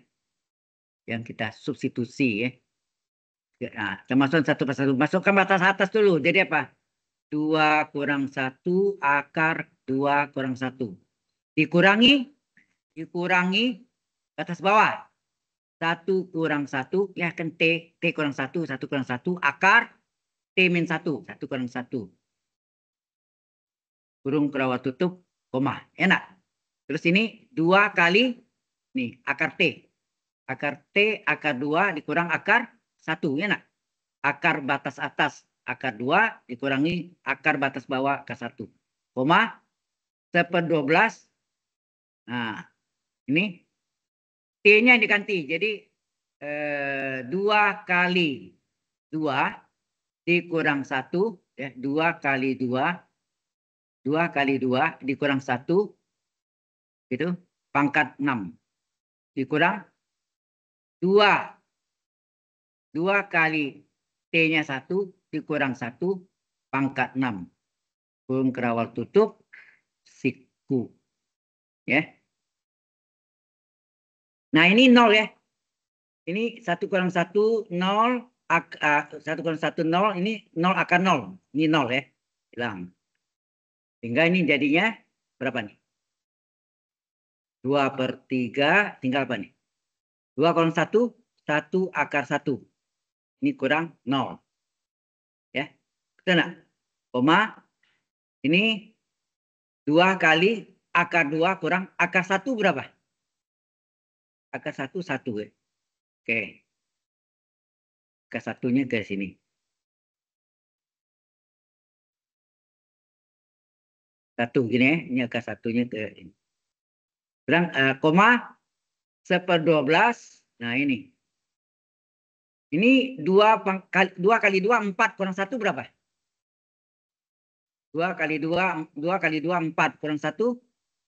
[SPEAKER 1] yang kita substitusi ya nah, kita masukkan satu persatu masukkan batas atas dulu jadi apa dua kurang satu akar dua kurang satu dikurangi dikurangi batas bawah 1 kurang 1, ya kan T, T kurang 1, 1 kurang 1, akar T min 1, 1 kurang 1. Kurung kerawat tutup, koma, enak. Terus ini 2 kali nih akar T. Akar T, akar 2 dikurang akar 1, enak. Akar batas atas, akar 2 dikurangi akar batas bawah akar 1. Koma, seper 12. Nah, ini T-nya yang diganti. Jadi eh, dua eh, kali dua dikurang satu, ya dua kali dua, dua kali dua dikurang satu, gitu, pangkat enam dikurang dua, dua kali t-nya satu dikurang satu pangkat enam, kurung kerawal tutup siku, ya. Nah ini nol ya. Ini satu kurang satu nol satu kurang satu nol ini nol akan nol. Ini nol ya, hilang. Sehingga ini jadinya berapa nih? Dua per tiga tinggal apa nih? Dua kurang satu satu akar satu. Ini kurang nol. Ya, kena. Koma ini dua kali akar dua kurang akar satu berapa? akar satu satu ya.
[SPEAKER 2] Oke. Akar satunya ke sini. Satu gini ya, ini akar satunya ke ini. Kurang uh, eh, koma seper dua belas.
[SPEAKER 1] Nah ini. Ini dua kali dua kali dua empat kurang satu berapa? Dua kali dua dua kali dua empat kurang satu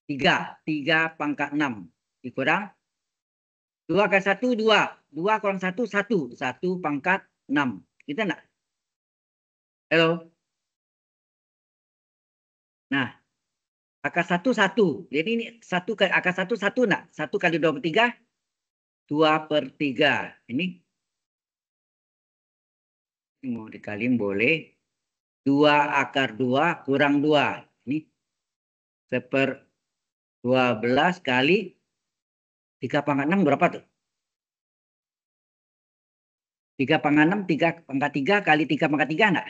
[SPEAKER 1] tiga tiga pangkat enam dikurang 2 kali
[SPEAKER 2] 1, 2. 2 kurang 1, 1. 1 pangkat 6. Kita enggak? Halo? Nah, akar 1,
[SPEAKER 1] 1. Jadi ini 1 kali, akar 1, 1 enggak? 1 kali 2 per 3? 2 per 3. Ini ini mau dikaliin boleh. 2 akar 2 kurang 2. Ini seper 12 kali tiga pangkat enam berapa tuh? tiga pangkat enam tiga pangkat tiga kali tiga pangkat tiga enggak?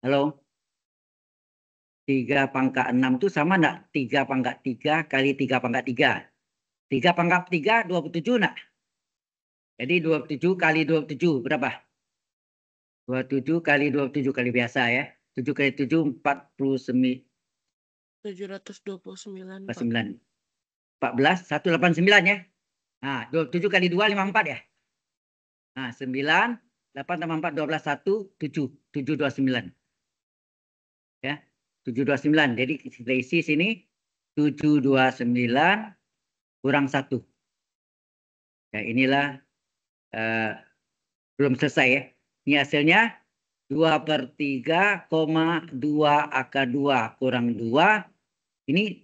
[SPEAKER 1] Halo? tiga pangkat enam itu sama enggak? tiga pangkat tiga kali tiga pangkat tiga tiga pangkat tiga dua puluh tujuh enggak? Jadi dua puluh tujuh kali dua puluh tujuh berapa? dua puluh tujuh kali dua puluh tujuh kali biasa ya. tujuh kali tujuh tujuh empat puluh sembilan 7, 49. 729. sembilan 14, 189 ya. Nah, 7 kali 2, 54 ya. Nah, 9, 8 tambah 4, 12, 1, 7, 7, 2, 9. Ya, 7, 2, 9. Jadi kita isi sini 7, 2, 9, kurang 1. Ya, inilah eh, belum selesai ya. Ini hasilnya 2 per 3, 2 akar 2 kurang 2. Ini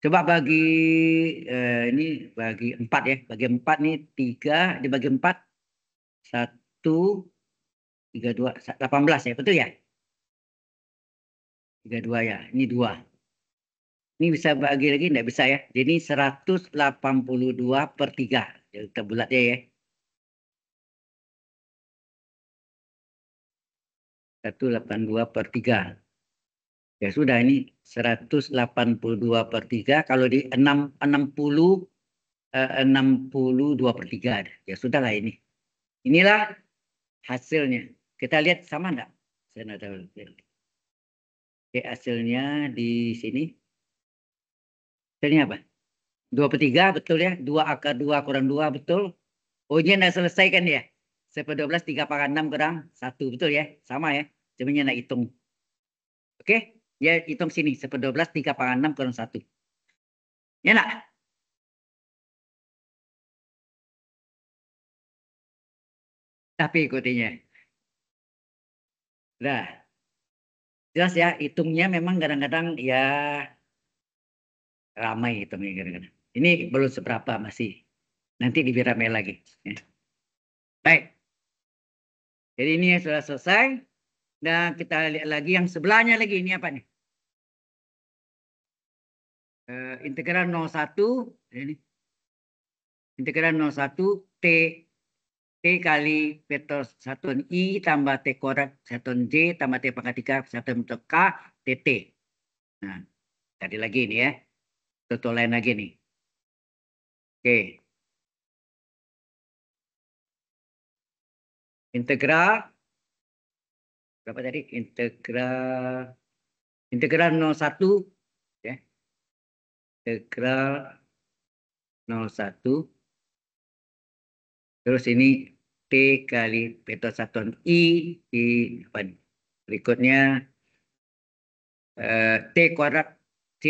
[SPEAKER 1] Coba bagi eh, ini bagi empat ya, bagi empat nih tiga dibagi empat satu tiga dua delapan belas ya betul ya tiga dua ya ini dua ini bisa bagi lagi tidak bisa ya jadi seratus delapan puluh dua per tiga
[SPEAKER 2] jadi kita ya ya satu delapan dua per tiga Ya sudah ini 182
[SPEAKER 1] per 3. Kalau di 6, 60, eh, 62 per 3 ada. Ya sudah lah ini. Inilah hasilnya. Kita lihat sama enggak? Oke, hasilnya di sini. Hasilnya apa? 2 per 3 betul ya? 2 akar 2 kurang 2 betul. Ujian sudah selesai kan ya? C per 12, 3 pangkat 6 kurang 1 betul ya? Sama ya? Cuma enggak hitung. Oke? Okay? Ya hitung sini 1 per 12 3 pangkat
[SPEAKER 2] 6 kurang 1. Ya nak? Tapi ikutinya. Nah, jelas ya hitungnya memang kadang-kadang ya
[SPEAKER 1] ramai hitungnya kadang-kadang. Ini belum seberapa masih. Nanti lebih ramai lagi. Ya. Baik. Jadi ini sudah selesai. Dan kita lihat lagi yang sebelahnya lagi. Ini apa nih? eh, integral 01 ya ini integral 01 T T kali vektor satuan I tambah T korat satuan J tambah T pangkat 3 satuan bentuk K dt. Nah, tadi
[SPEAKER 2] lagi ini ya. Contoh lain lagi nih. Oke. Integral berapa tadi? Integral integral 01
[SPEAKER 1] integral 01 terus ini T kali beta satuan I di depan.
[SPEAKER 2] Berikutnya
[SPEAKER 1] eh, T kuadrat C.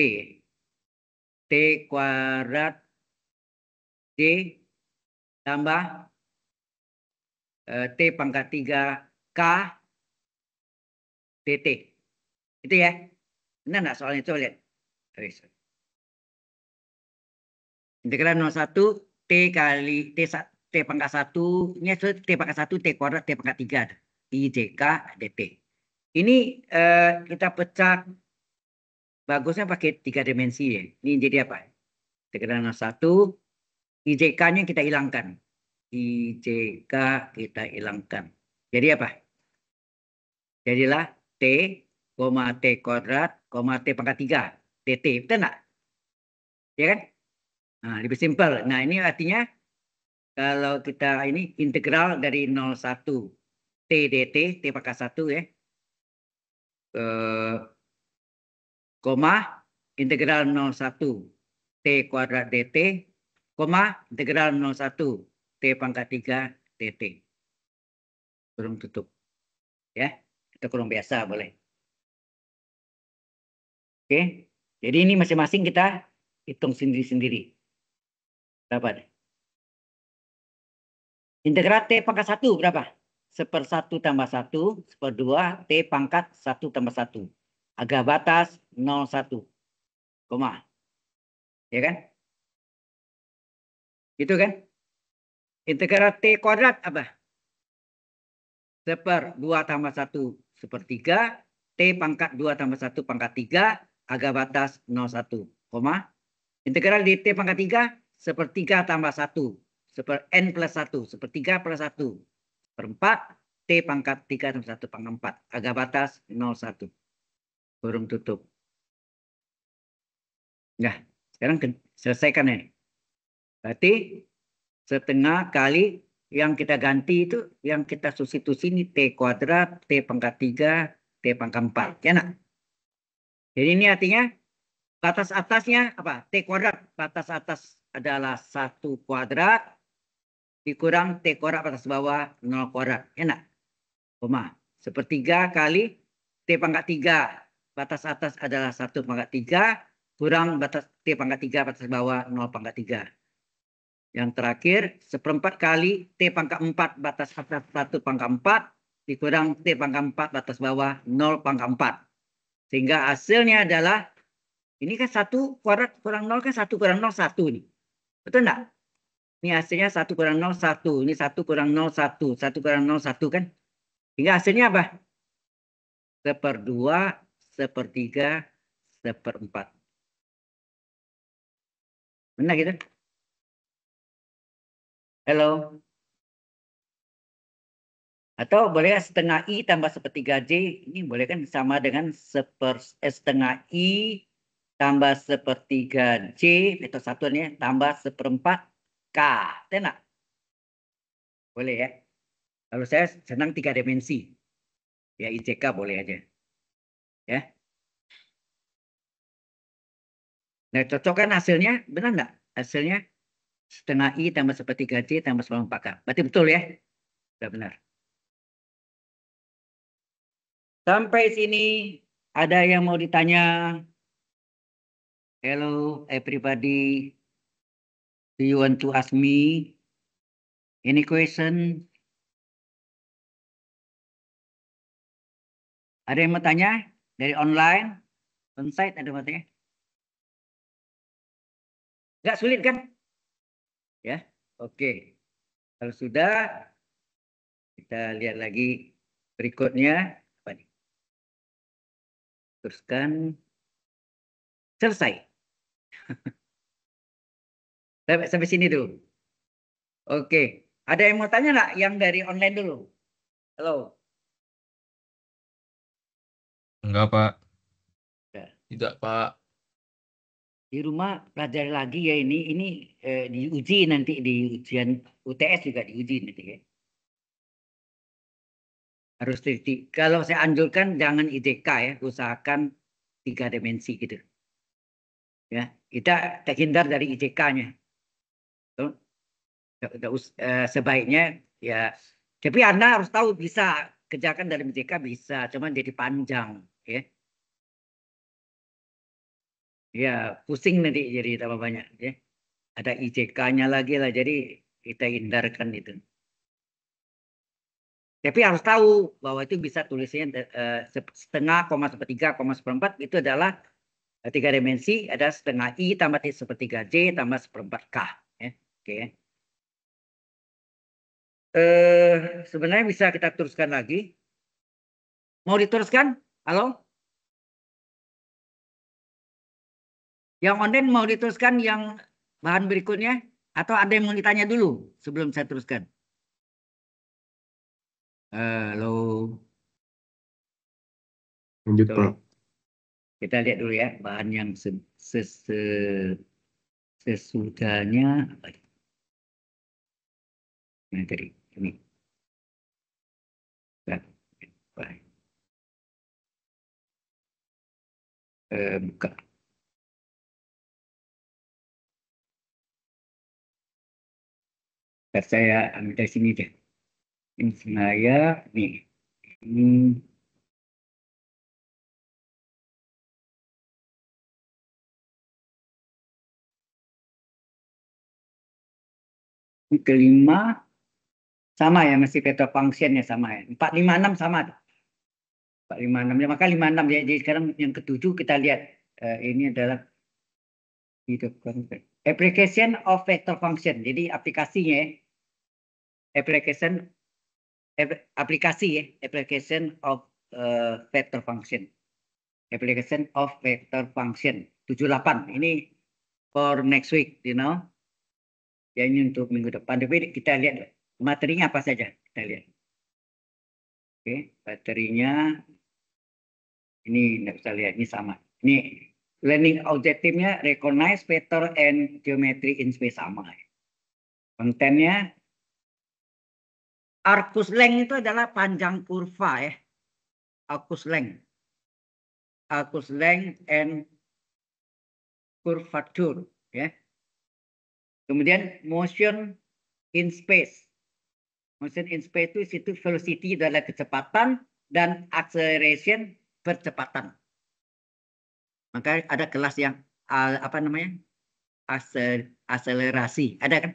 [SPEAKER 1] T kuadrat C tambah eh, T pangkat 3 K
[SPEAKER 2] DT. Itu ya. Benar nggak soalnya? Coba lihat. Sorry, sorry. Integral kan 01 T kali
[SPEAKER 1] T, T pangkat 1, ini T pangkat satu T kuadrat, T pangkat tiga I, J, K, DT. Ini eh, kita pecah, bagusnya pakai tiga dimensi ya. Ini jadi apa? Integral 01, I, J, K-nya kita hilangkan. I, J, K kita hilangkan. Jadi apa? Jadilah T, koma T kuadrat, koma T pangkat tiga DT. Betul nggak? Ya kan? Nah, lebih simpel. Nah, ini artinya kalau kita ini integral dari 01 T dt, ya, T pangkat 1 ya. Eh, koma integral 01 T kuadrat dt, koma integral 01 T pangkat 3 dt. Kurung tutup. Ya, kita kurung biasa boleh. Oke, jadi ini masing-masing kita hitung sendiri-sendiri. Berapa nih? Integral T pangkat 1 berapa? 1 per 1 tambah 1, 1 per 2, T pangkat 1 tambah 1. Agar batas 0, 1.
[SPEAKER 2] Koma. Ya kan? Gitu kan? Integral T kuadrat apa? 1 per 2 tambah
[SPEAKER 1] 1, 1 per 3, T pangkat 2 tambah 1 pangkat 3, Agar batas 0, 1. Koma. Integral dt pangkat 3, sepertiga tambah satu, Seper N plus satu, sepertiga plus satu, perempat T pangkat tiga tambah satu pangkat empat, Agak batas nol satu kurung tutup. Nah, sekarang selesaikan ini. Berarti setengah kali yang kita ganti itu, yang kita substitusi ini T kuadrat, T pangkat tiga, T pangkat empat, Ya, nak? Jadi ini artinya batas atasnya apa? T kuadrat, batas atas adalah satu kuadrat dikurang T kuadrat atas bawah nol kuadrat. Enak. Koma. Sepertiga kali T pangkat tiga Batas atas adalah satu pangkat 3. Kurang batas T pangkat tiga batas bawah nol pangkat tiga, Yang terakhir, seperempat kali T pangkat empat batas atas 1 pangkat empat Dikurang T pangkat empat batas bawah nol pangkat empat Sehingga hasilnya adalah, ini kan satu kuadrat kurang nol kan satu kurang nol satu nih. Betul nggak? Ini hasilnya 1 kurang satu Ini 1 kurang satu 1 kurang satu kan? Hingga hasilnya apa?
[SPEAKER 2] Seperdua, sepertiga, seperempat. Benar gitu? Halo? Atau boleh setengah I tambah
[SPEAKER 1] sepertiga J. Ini boleh kan sama dengan seper, eh, setengah I tambah sepertiga C, itu satunya tambah seperempat K. tena
[SPEAKER 2] Boleh ya? Kalau saya senang tiga dimensi. Ya IJK boleh aja. Ya.
[SPEAKER 1] Nah, cocokkan hasilnya, benar nggak? Hasilnya setengah I tambah sepertiga C tambah seperempat K. Berarti betul ya? Sudah benar.
[SPEAKER 2] Sampai sini
[SPEAKER 1] ada yang mau ditanya?
[SPEAKER 2] Hello, everybody. Do you want to ask me any question? Ada yang mau tanya dari online, onsite ada mau tanya? Gak sulit kan? Ya, oke. Okay. Kalau sudah, kita lihat lagi berikutnya apa nih? Teruskan. Selesai sampai, sampai sini dulu. Oke, ada yang mau tanya nggak yang dari online dulu? Halo. Enggak, Pak. Tidak, Pak.
[SPEAKER 1] Di rumah pelajari lagi ya ini. Ini eh, diuji nanti di ujian UTS juga diuji nanti ya.
[SPEAKER 2] Harus teliti.
[SPEAKER 1] Kalau saya anjurkan jangan IDK ya, usahakan tiga dimensi gitu. Ya, kita terhindar dari IJK-nya. Eh, sebaiknya ya, tapi Anda harus tahu bisa kerjakan dari IJK bisa, cuma jadi panjang, ya. Ya, pusing nanti jadi tambah banyak, ya. Ada IJK-nya lagi lah, jadi kita hindarkan itu. Tapi harus tahu bahwa itu bisa tulisnya eh, setengah koma sepertiga koma seperempat itu adalah tiga dimensi ada setengah i tambah sepertiga j tambah seperempat k. Eh, Oke. Okay.
[SPEAKER 2] Eh, sebenarnya bisa kita teruskan lagi. Mau diteruskan? Halo? Yang online mau diteruskan yang bahan berikutnya? Atau ada yang mau ditanya dulu sebelum saya teruskan? Halo? Lanjut, Pak. Kita lihat dulu ya bahan yang ses ses sesudahnya apa tadi ini. Nah, eh, buka. Saya ambil dari sini deh. Ini saya, nih. Ini kelima sama ya masih peta functionnya sama ya. empat lima enam sama tuh.
[SPEAKER 1] enam ya maka lima enam ya. Jadi sekarang yang ketujuh kita lihat uh, ini adalah hidup application of vector function. Jadi aplikasinya ya. application aplikasi ya, application of uh, vector function. Application of vector function 78. Ini for next week, you know ya ini untuk minggu depan tapi kita lihat materinya apa saja kita lihat oke okay. materinya ini tidak bisa lihat ini sama ini learning objective-nya recognize vector and geometry in space sama kontennya arcus length itu adalah panjang kurva ya arcus length arcus length and curvature ya Kemudian motion in space. Motion in space itu situ velocity adalah kecepatan dan acceleration percepatan. Maka ada kelas yang uh, apa namanya? akselerasi, ada kan?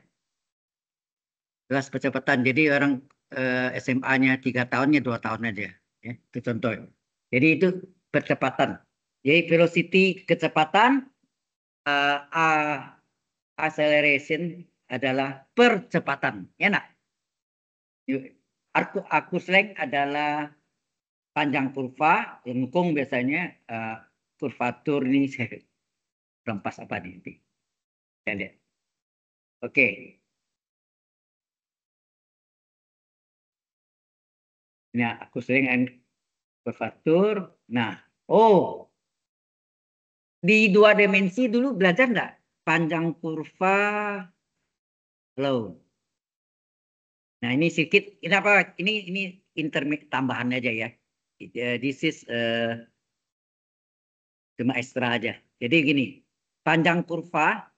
[SPEAKER 1] Kelas percepatan. Jadi orang uh, SMA-nya tiga tahunnya dua tahun aja, ya, itu contoh. Jadi itu percepatan. Jadi velocity kecepatan, uh, uh acceleration adalah percepatan. ya nak? Arku sering adalah panjang kurva, lengkung biasanya uh, eh, kurvatur ini saya
[SPEAKER 2] apa nih. Saya lihat. Oke. Okay. Nah, aku sering kurvatur. Nah, oh. Di dua
[SPEAKER 1] dimensi dulu belajar enggak? panjang kurva low. Nah ini sedikit, ini apa? Ini ini intermit tambahan aja ya. Eh, this is uh, cuma ekstra aja. Jadi gini,
[SPEAKER 2] panjang kurva.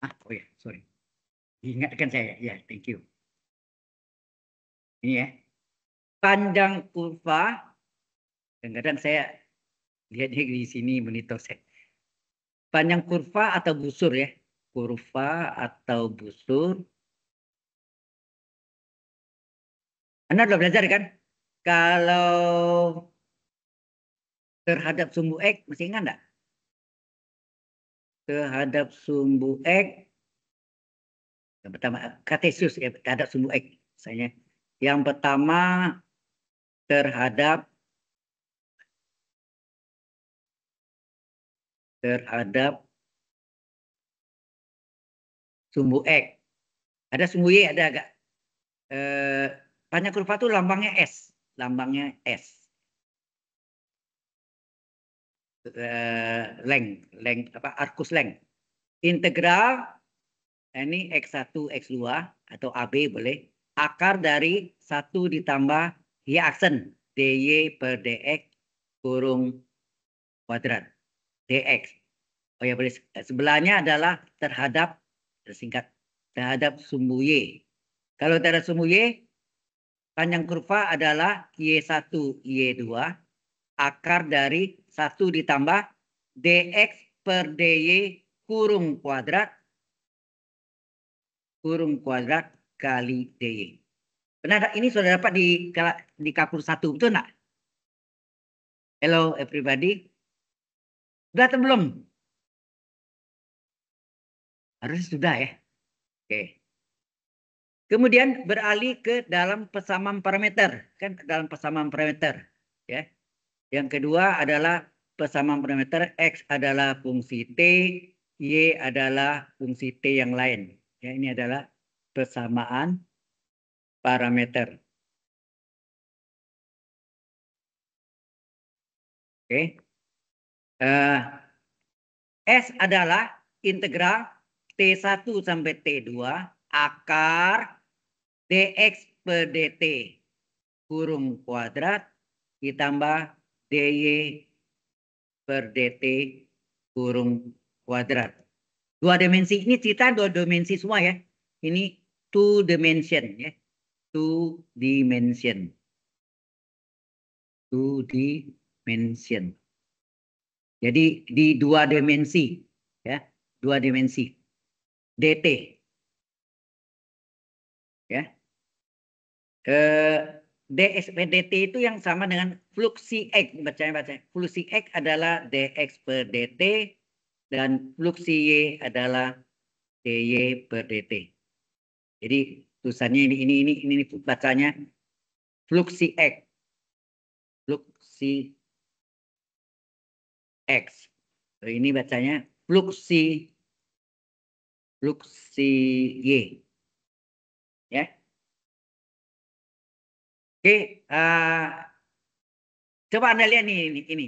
[SPEAKER 2] Ah, oh ya, sorry. Ingatkan saya, ya, thank you. Ini ya,
[SPEAKER 1] panjang kurva. Kadang-kadang saya lihatnya di sini monitor saya sepanjang kurva atau busur ya. Kurva atau
[SPEAKER 2] busur. Anda sudah belajar kan? Kalau terhadap sumbu X, masih ingat enggak? Terhadap sumbu
[SPEAKER 1] X, yang pertama kartesius ya, terhadap sumbu X. Misalnya. Yang pertama
[SPEAKER 2] terhadap terhadap sumbu X. Ada sumbu Y, ada agak. Eh, tanya kurva itu lambangnya
[SPEAKER 1] S. Lambangnya S. Eh, leng, leng, apa, arkus leng, Integral, ini X1, X2, atau AB boleh. Akar dari 1 ditambah y aksen. DY per DX kurung kuadrat dx. Oh ya, boleh sebelahnya adalah terhadap tersingkat terhadap sumbu y. Kalau terhadap sumbu y, panjang kurva adalah y1 y2 akar dari 1 ditambah dx per dy kurung kuadrat kurung kuadrat kali dy. Benar, ini sudah dapat di
[SPEAKER 2] di kapur satu betul nak? Hello everybody. Sudah atau belum? Harus sudah ya.
[SPEAKER 1] Oke. Kemudian beralih ke dalam persamaan parameter, kan Ke dalam persamaan parameter, ya. Yang kedua adalah persamaan parameter x adalah fungsi t, y adalah fungsi t yang lain. Ya,
[SPEAKER 2] ini adalah persamaan parameter. Oke. Okay. Uh,
[SPEAKER 1] S adalah integral T1 sampai T2 akar dx per dt kurung kuadrat ditambah dy per dt kurung kuadrat. Dua dimensi ini cerita dua dimensi semua ya. Ini two dimension ya. Two dimension. Two dimension. Jadi di dua dimensi, ya, dua dimensi. DT. Ya.
[SPEAKER 2] per
[SPEAKER 1] DT itu yang sama dengan fluksi X, bacanya bacanya. Fluksi X adalah DX per DT dan fluksi Y adalah DY per DT. Jadi tulisannya ini ini ini ini, ini bacanya
[SPEAKER 2] fluksi X. Fluksi X. Ini bacanya fluksi fluksi Y. Ya. Oke, uh, coba Anda lihat nih ini ini.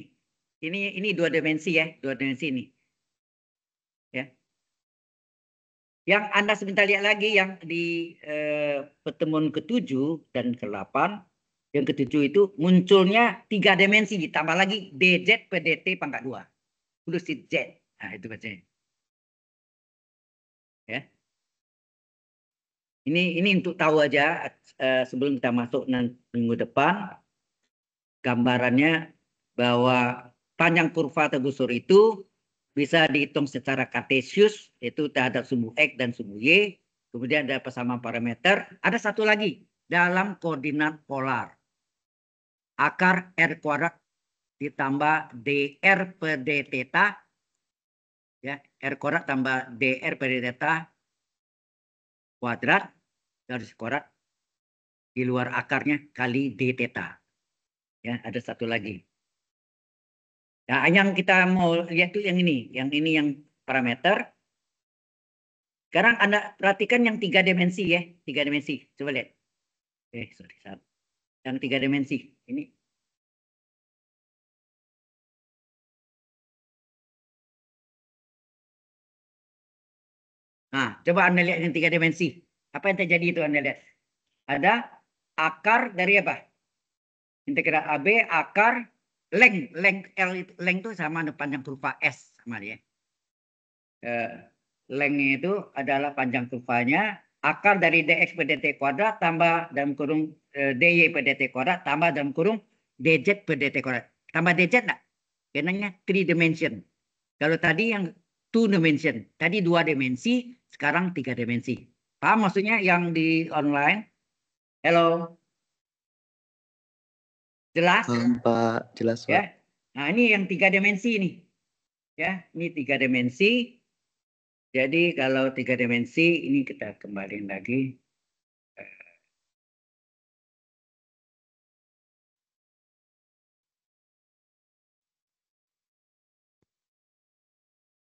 [SPEAKER 2] Ini ini dua dimensi
[SPEAKER 1] ya, dua dimensi ini. Ya. Yang Anda sebentar lihat lagi yang di uh, pertemuan ke-7 dan ke-8 yang ketujuh itu munculnya tiga dimensi ditambah lagi DZ PDT pangkat dua. plus di Z. Nah, itu bacanya. Ya. Ini ini untuk tahu aja eh, sebelum kita masuk nanti, minggu depan gambarannya bahwa panjang kurva tegusur itu bisa dihitung secara kartesius itu terhadap sumbu X dan sumbu Y. Kemudian ada persamaan parameter. Ada satu lagi dalam koordinat polar akar R kuadrat ditambah DR per D theta. Ya, R kuadrat tambah DR per D theta kuadrat garis kuadrat di luar akarnya kali D theta. Ya, ada satu lagi. Nah, yang kita mau lihat itu yang ini, yang ini yang parameter. Sekarang Anda perhatikan
[SPEAKER 2] yang tiga dimensi ya, tiga dimensi. Coba lihat. Eh, sorry, satu yang tiga dimensi ini Nah, coba Anda lihat yang tiga dimensi. Apa yang terjadi itu Anda lihat? Ada akar dari apa?
[SPEAKER 1] Integral AB, akar, leng, leng L, itu, length itu sama panjang kurva S. Sama dia. Eh, length itu adalah panjang kurvanya akar dari dx dt kuadrat tambah dalam kurung e, dy dt kuadrat tambah dalam kurung dz dt kuadrat. Tambah dz enggak? Kenanya three dimension. Kalau tadi yang two dimension, tadi dua dimensi, sekarang tiga dimensi. Paham maksudnya yang di online? Hello. Jelas?
[SPEAKER 2] Um, Pak, jelas. Ya.
[SPEAKER 1] Nah, ini yang tiga dimensi ini. Ya, ini tiga dimensi. Jadi kalau tiga dimensi ini kita
[SPEAKER 2] kembali lagi.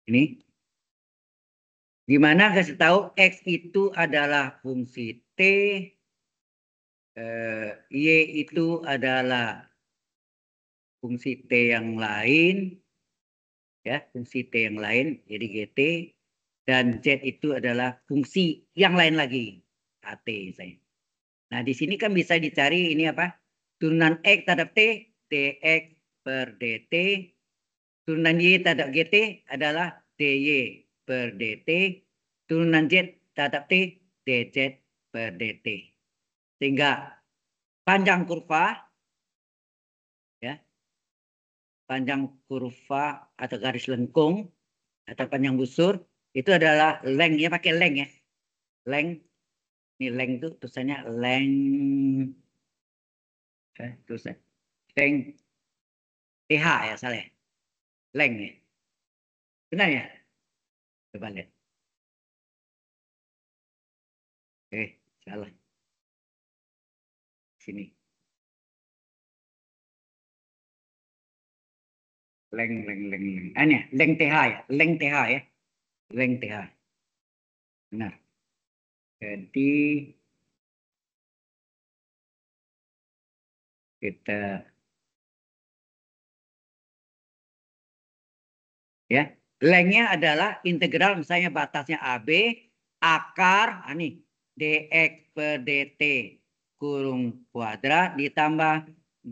[SPEAKER 2] Ini. Dimana kasih tahu X
[SPEAKER 1] itu adalah fungsi T. Eh, y itu adalah fungsi T yang lain. Ya, fungsi T yang lain. Jadi GT dan Z itu adalah fungsi yang lain lagi. AT saya. Nah di sini kan bisa dicari ini apa? Turunan X terhadap T. TX per DT. Turunan Y terhadap GT adalah DY per DT. Turunan Z terhadap T. DZ per DT. Sehingga panjang kurva ya, panjang kurva atau garis lengkung atau panjang busur itu adalah leng ya pakai leng ya leng ini leng itu tulisannya leng
[SPEAKER 2] eh tulisannya leng th ya salah ya? leng ya benar ya coba lihat eh salah sini leng leng leng leng ah, ini leng th ya leng th ya rank TH. Ya. Benar. Jadi kita ya lengnya adalah integral misalnya batasnya AB akar
[SPEAKER 1] ini ah, dx per dt kurung kuadrat ditambah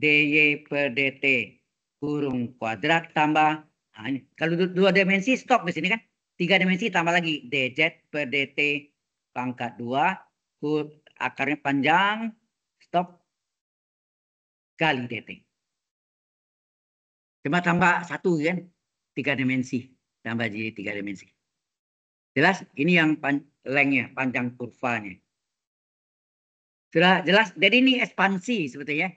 [SPEAKER 1] dy per dt kurung kuadrat tambah aneh ini. kalau dua dimensi stop di sini kan Tiga dimensi tambah lagi DZ per DT pangkat dua akarnya panjang stop kali DT. Cuma tambah satu kan tiga dimensi tambah jadi tiga dimensi. Jelas ini yang pan lengnya panjang kurvanya. Sudah jelas jadi ini ekspansi sebetulnya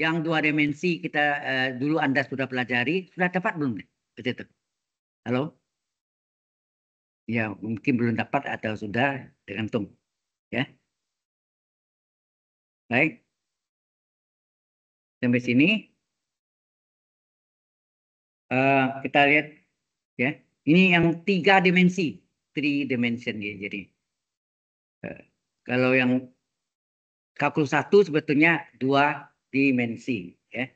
[SPEAKER 1] yang dua dimensi kita uh, dulu Anda sudah pelajari sudah dapat belum? Begitu.
[SPEAKER 2] Halo? Ya mungkin belum dapat atau sudah tergantung ya baik sampai sini uh, kita lihat
[SPEAKER 1] ya ini yang tiga dimensi three dimension ya jadi uh, kalau yang kalkulus satu sebetulnya dua
[SPEAKER 2] dimensi ya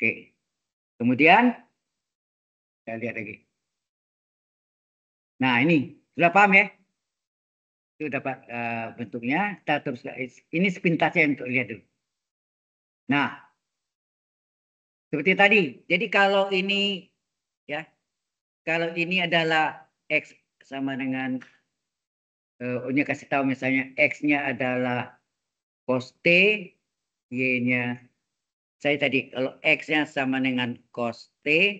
[SPEAKER 2] oke kemudian kita lihat lagi Nah ini sudah paham ya? Itu
[SPEAKER 1] dapat uh, bentuknya. Kita terus ini sepintasnya untuk lihat dulu. Nah seperti tadi. Jadi kalau ini ya kalau ini adalah x sama dengan uh, eh, ini kasih tahu misalnya x-nya adalah cos t, y-nya saya tadi kalau x-nya sama dengan cos t,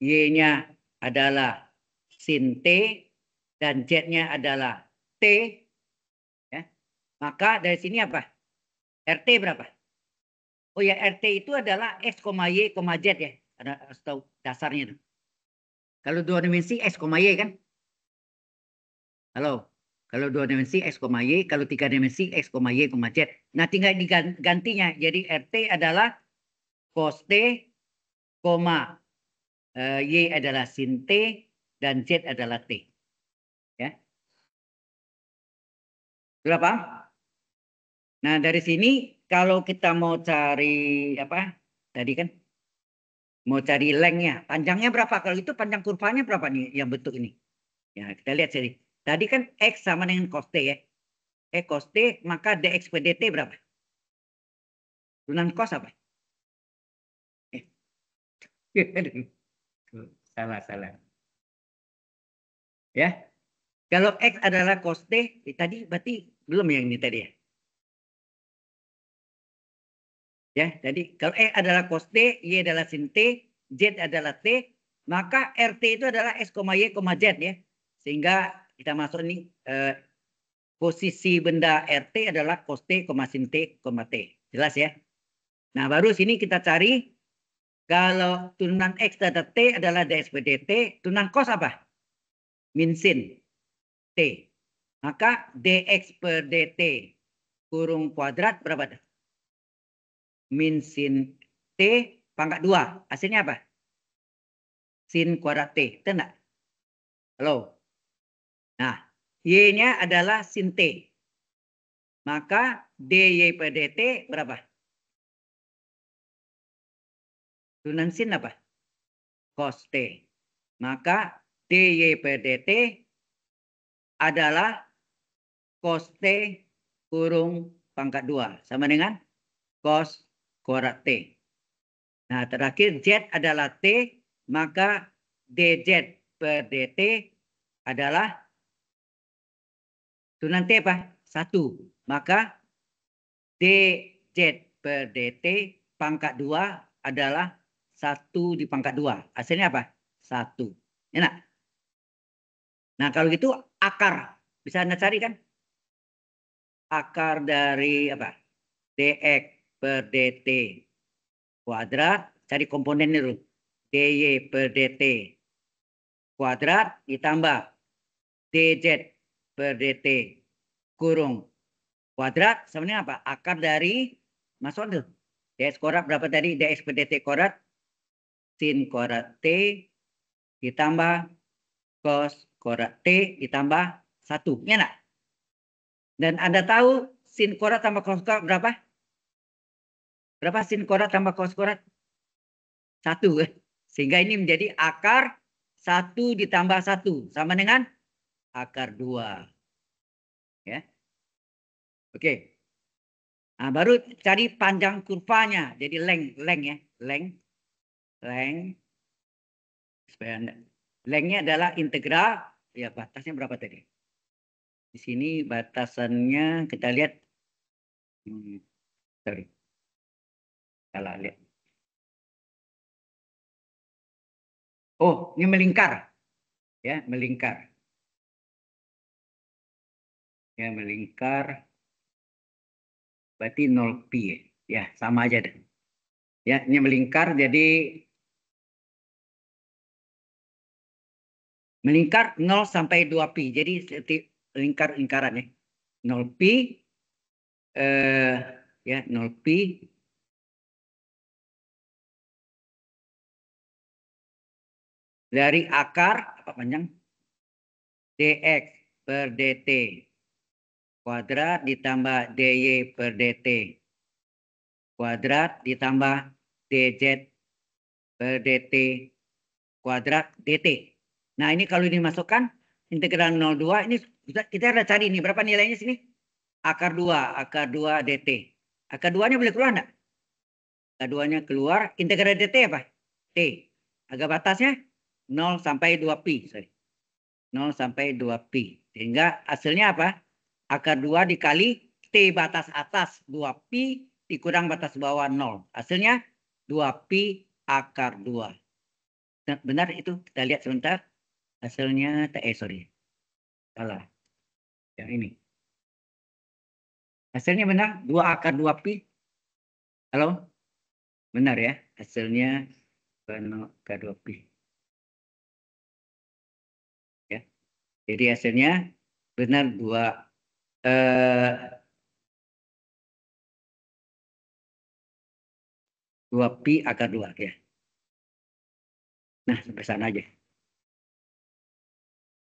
[SPEAKER 1] y-nya adalah sin T dan Z-nya adalah T, ya. maka dari sini apa? RT berapa? Oh ya, RT itu adalah X, Y, Z ya. Ada harus tahu dasarnya. Tuh. Kalau dua dimensi X, Y kan? Halo? Kalau dua dimensi X, Y. Kalau tiga dimensi X, Y, Z. Nah tinggal digantinya. Jadi RT adalah cos T, koma, eh, Y adalah sin T, dan Z adalah T. Ya. Berapa? Nah, dari sini kalau kita mau cari apa? Tadi kan mau cari lengnya, panjangnya berapa? Kalau itu panjang kurvanya berapa nih yang bentuk ini? Ya, kita lihat sini. Tadi kan X sama dengan cos T ya. E cos T, maka DX dt berapa?
[SPEAKER 2] Turunan cos apa? Eh. salah, salah. Ya. Kalau X adalah cos T, ya tadi berarti belum yang ini tadi ya.
[SPEAKER 1] Ya, jadi kalau x e adalah cos T, Y adalah sin T, Z adalah T, maka RT itu adalah X, Y, Z ya. Sehingga kita masuk ini eh, posisi benda RT adalah cos T, sin T, T. Jelas ya? Nah, baru sini kita cari kalau turunan X terhadap T adalah dsbdt, turunan cos apa? min sin t. Maka dx per dt kurung kuadrat berapa? Dah? Min sin t pangkat 2. Hasilnya apa? Sin kuadrat t. Betul enggak? Halo? Nah, y-nya adalah sin t. Maka dy per dt berapa?
[SPEAKER 2] Turunan sin apa? Cos t. Maka DYPDT adalah
[SPEAKER 1] cos T kurung pangkat 2 sama dengan cos kuadrat T. Nah terakhir Z adalah T maka DZ per DT adalah tunan T apa? 1. Maka DZ per DT pangkat 2 adalah 1 di pangkat 2. Hasilnya apa? 1. Enak? Nah kalau gitu akar bisa anda cari kan? Akar dari apa? dx per dt kuadrat cari komponennya dulu. dy per dt kuadrat ditambah dz per dt kurung kuadrat sebenarnya apa? Akar dari masuk Wanda. dx kuadrat berapa tadi? dx per dt kuadrat sin kuadrat t ditambah cos korat T ditambah 1. Ya enggak? Dan Anda tahu sin korat tambah cos korat berapa? Berapa sin korat tambah cos korat? 1. Sehingga ini menjadi akar 1 ditambah 1. Sama dengan akar 2. Ya. Oke. Nah, baru cari panjang kurvanya. Jadi length, length ya. Length. Length. Supaya Lengnya adalah integral, ya batasnya berapa tadi? Di sini
[SPEAKER 2] batasannya kita lihat, hmm, sorry, salah lihat. Oh, ini melingkar, ya melingkar, ya melingkar. Berarti 0 pi, ya sama
[SPEAKER 1] aja deh. Ya, ini melingkar jadi melingkar 0 sampai 2 pi. Jadi lingkar lingkaran
[SPEAKER 2] ya 0 pi eh ya 0 pi dari akar apa panjang dx per dt
[SPEAKER 1] kuadrat ditambah dy per dt kuadrat ditambah dz per dt kuadrat dt Nah ini kalau dimasukkan integral 02 ini kita kita ada cari ini berapa nilainya sini? Akar 2, akar 2 DT. Akar 2-nya boleh keluar enggak? Akar 2-nya keluar. Integral DT apa? T. Agak batasnya 0 sampai 2pi. Sorry. 0 sampai 2pi. Sehingga hasilnya apa? Akar 2 dikali T batas atas 2pi dikurang batas bawah 0. Hasilnya 2pi akar 2. Benar itu? Kita lihat sebentar hasilnya TE eh, sorry salah yang ini
[SPEAKER 2] hasilnya benar 2 akar 2 pi halo benar ya hasilnya 2 akar 2 pi ya jadi hasilnya benar 2 eh, 2 pi akar 2 ya nah sampai sana aja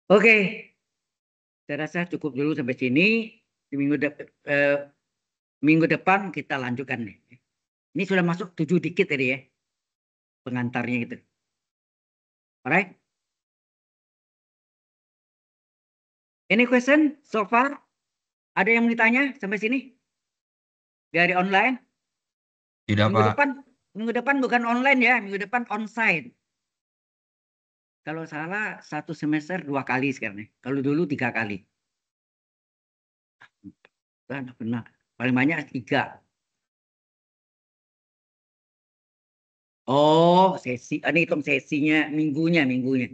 [SPEAKER 2] Oke, saya rasa cukup dulu sampai
[SPEAKER 1] sini. Di minggu, de eh, minggu depan kita lanjutkan nih.
[SPEAKER 2] Ini sudah masuk tujuh dikit tadi ya, pengantarnya gitu. Alright. Any question so far? Ada yang mau ditanya sampai sini? Dari online? Tidak, minggu Pak. Depan,
[SPEAKER 1] minggu depan bukan online ya, minggu depan onsite kalau salah satu semester dua kali sekarang. Kalau dulu tiga kali.
[SPEAKER 2] Benar, pernah, Paling banyak tiga. Oh, sesi. Ah, ini hitung sesinya, minggunya,
[SPEAKER 1] minggunya.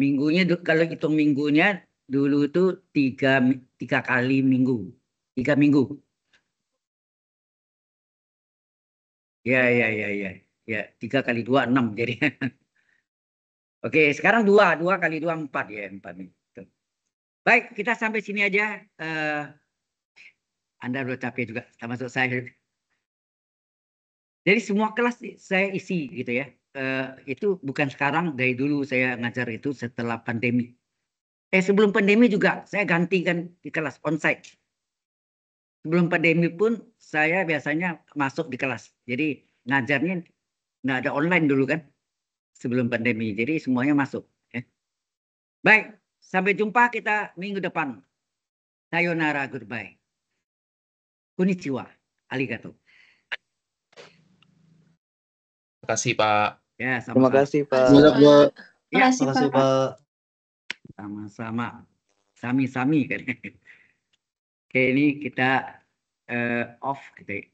[SPEAKER 1] Minggunya, kalau hitung minggunya, dulu itu tiga, tiga
[SPEAKER 2] kali minggu. Tiga minggu. Ya, ya, ya, ya. Ya, tiga kali dua, enam. Jadi Oke,
[SPEAKER 1] sekarang dua, dua kali dua empat ya, empat itu Baik, kita sampai sini aja. Uh, Anda udah capek juga, termasuk saya. Jadi semua kelas saya isi gitu ya. Uh, itu bukan sekarang, dari dulu saya ngajar itu setelah pandemi. Eh sebelum pandemi juga saya gantikan di kelas onsite. Sebelum pandemi pun saya biasanya masuk di kelas. Jadi ngajarnya nggak ada online dulu kan sebelum pandemi. Jadi semuanya masuk. Ya. Baik, sampai jumpa kita minggu depan. Sayonara, goodbye. Konnichiwa, arigato. Terima kasih Pak. Ya, sama -sama. Terima kasih Pak. Terima kasih Pak.
[SPEAKER 2] Ya, terima kasih Pak.
[SPEAKER 1] Sama-sama. Sami-sami kan.
[SPEAKER 2] Oke, ini kita uh, off gitu. Ya.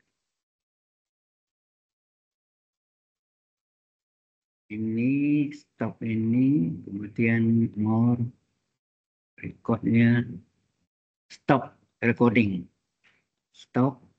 [SPEAKER 2] ini stop ini kemudian more recordnya stop recording stop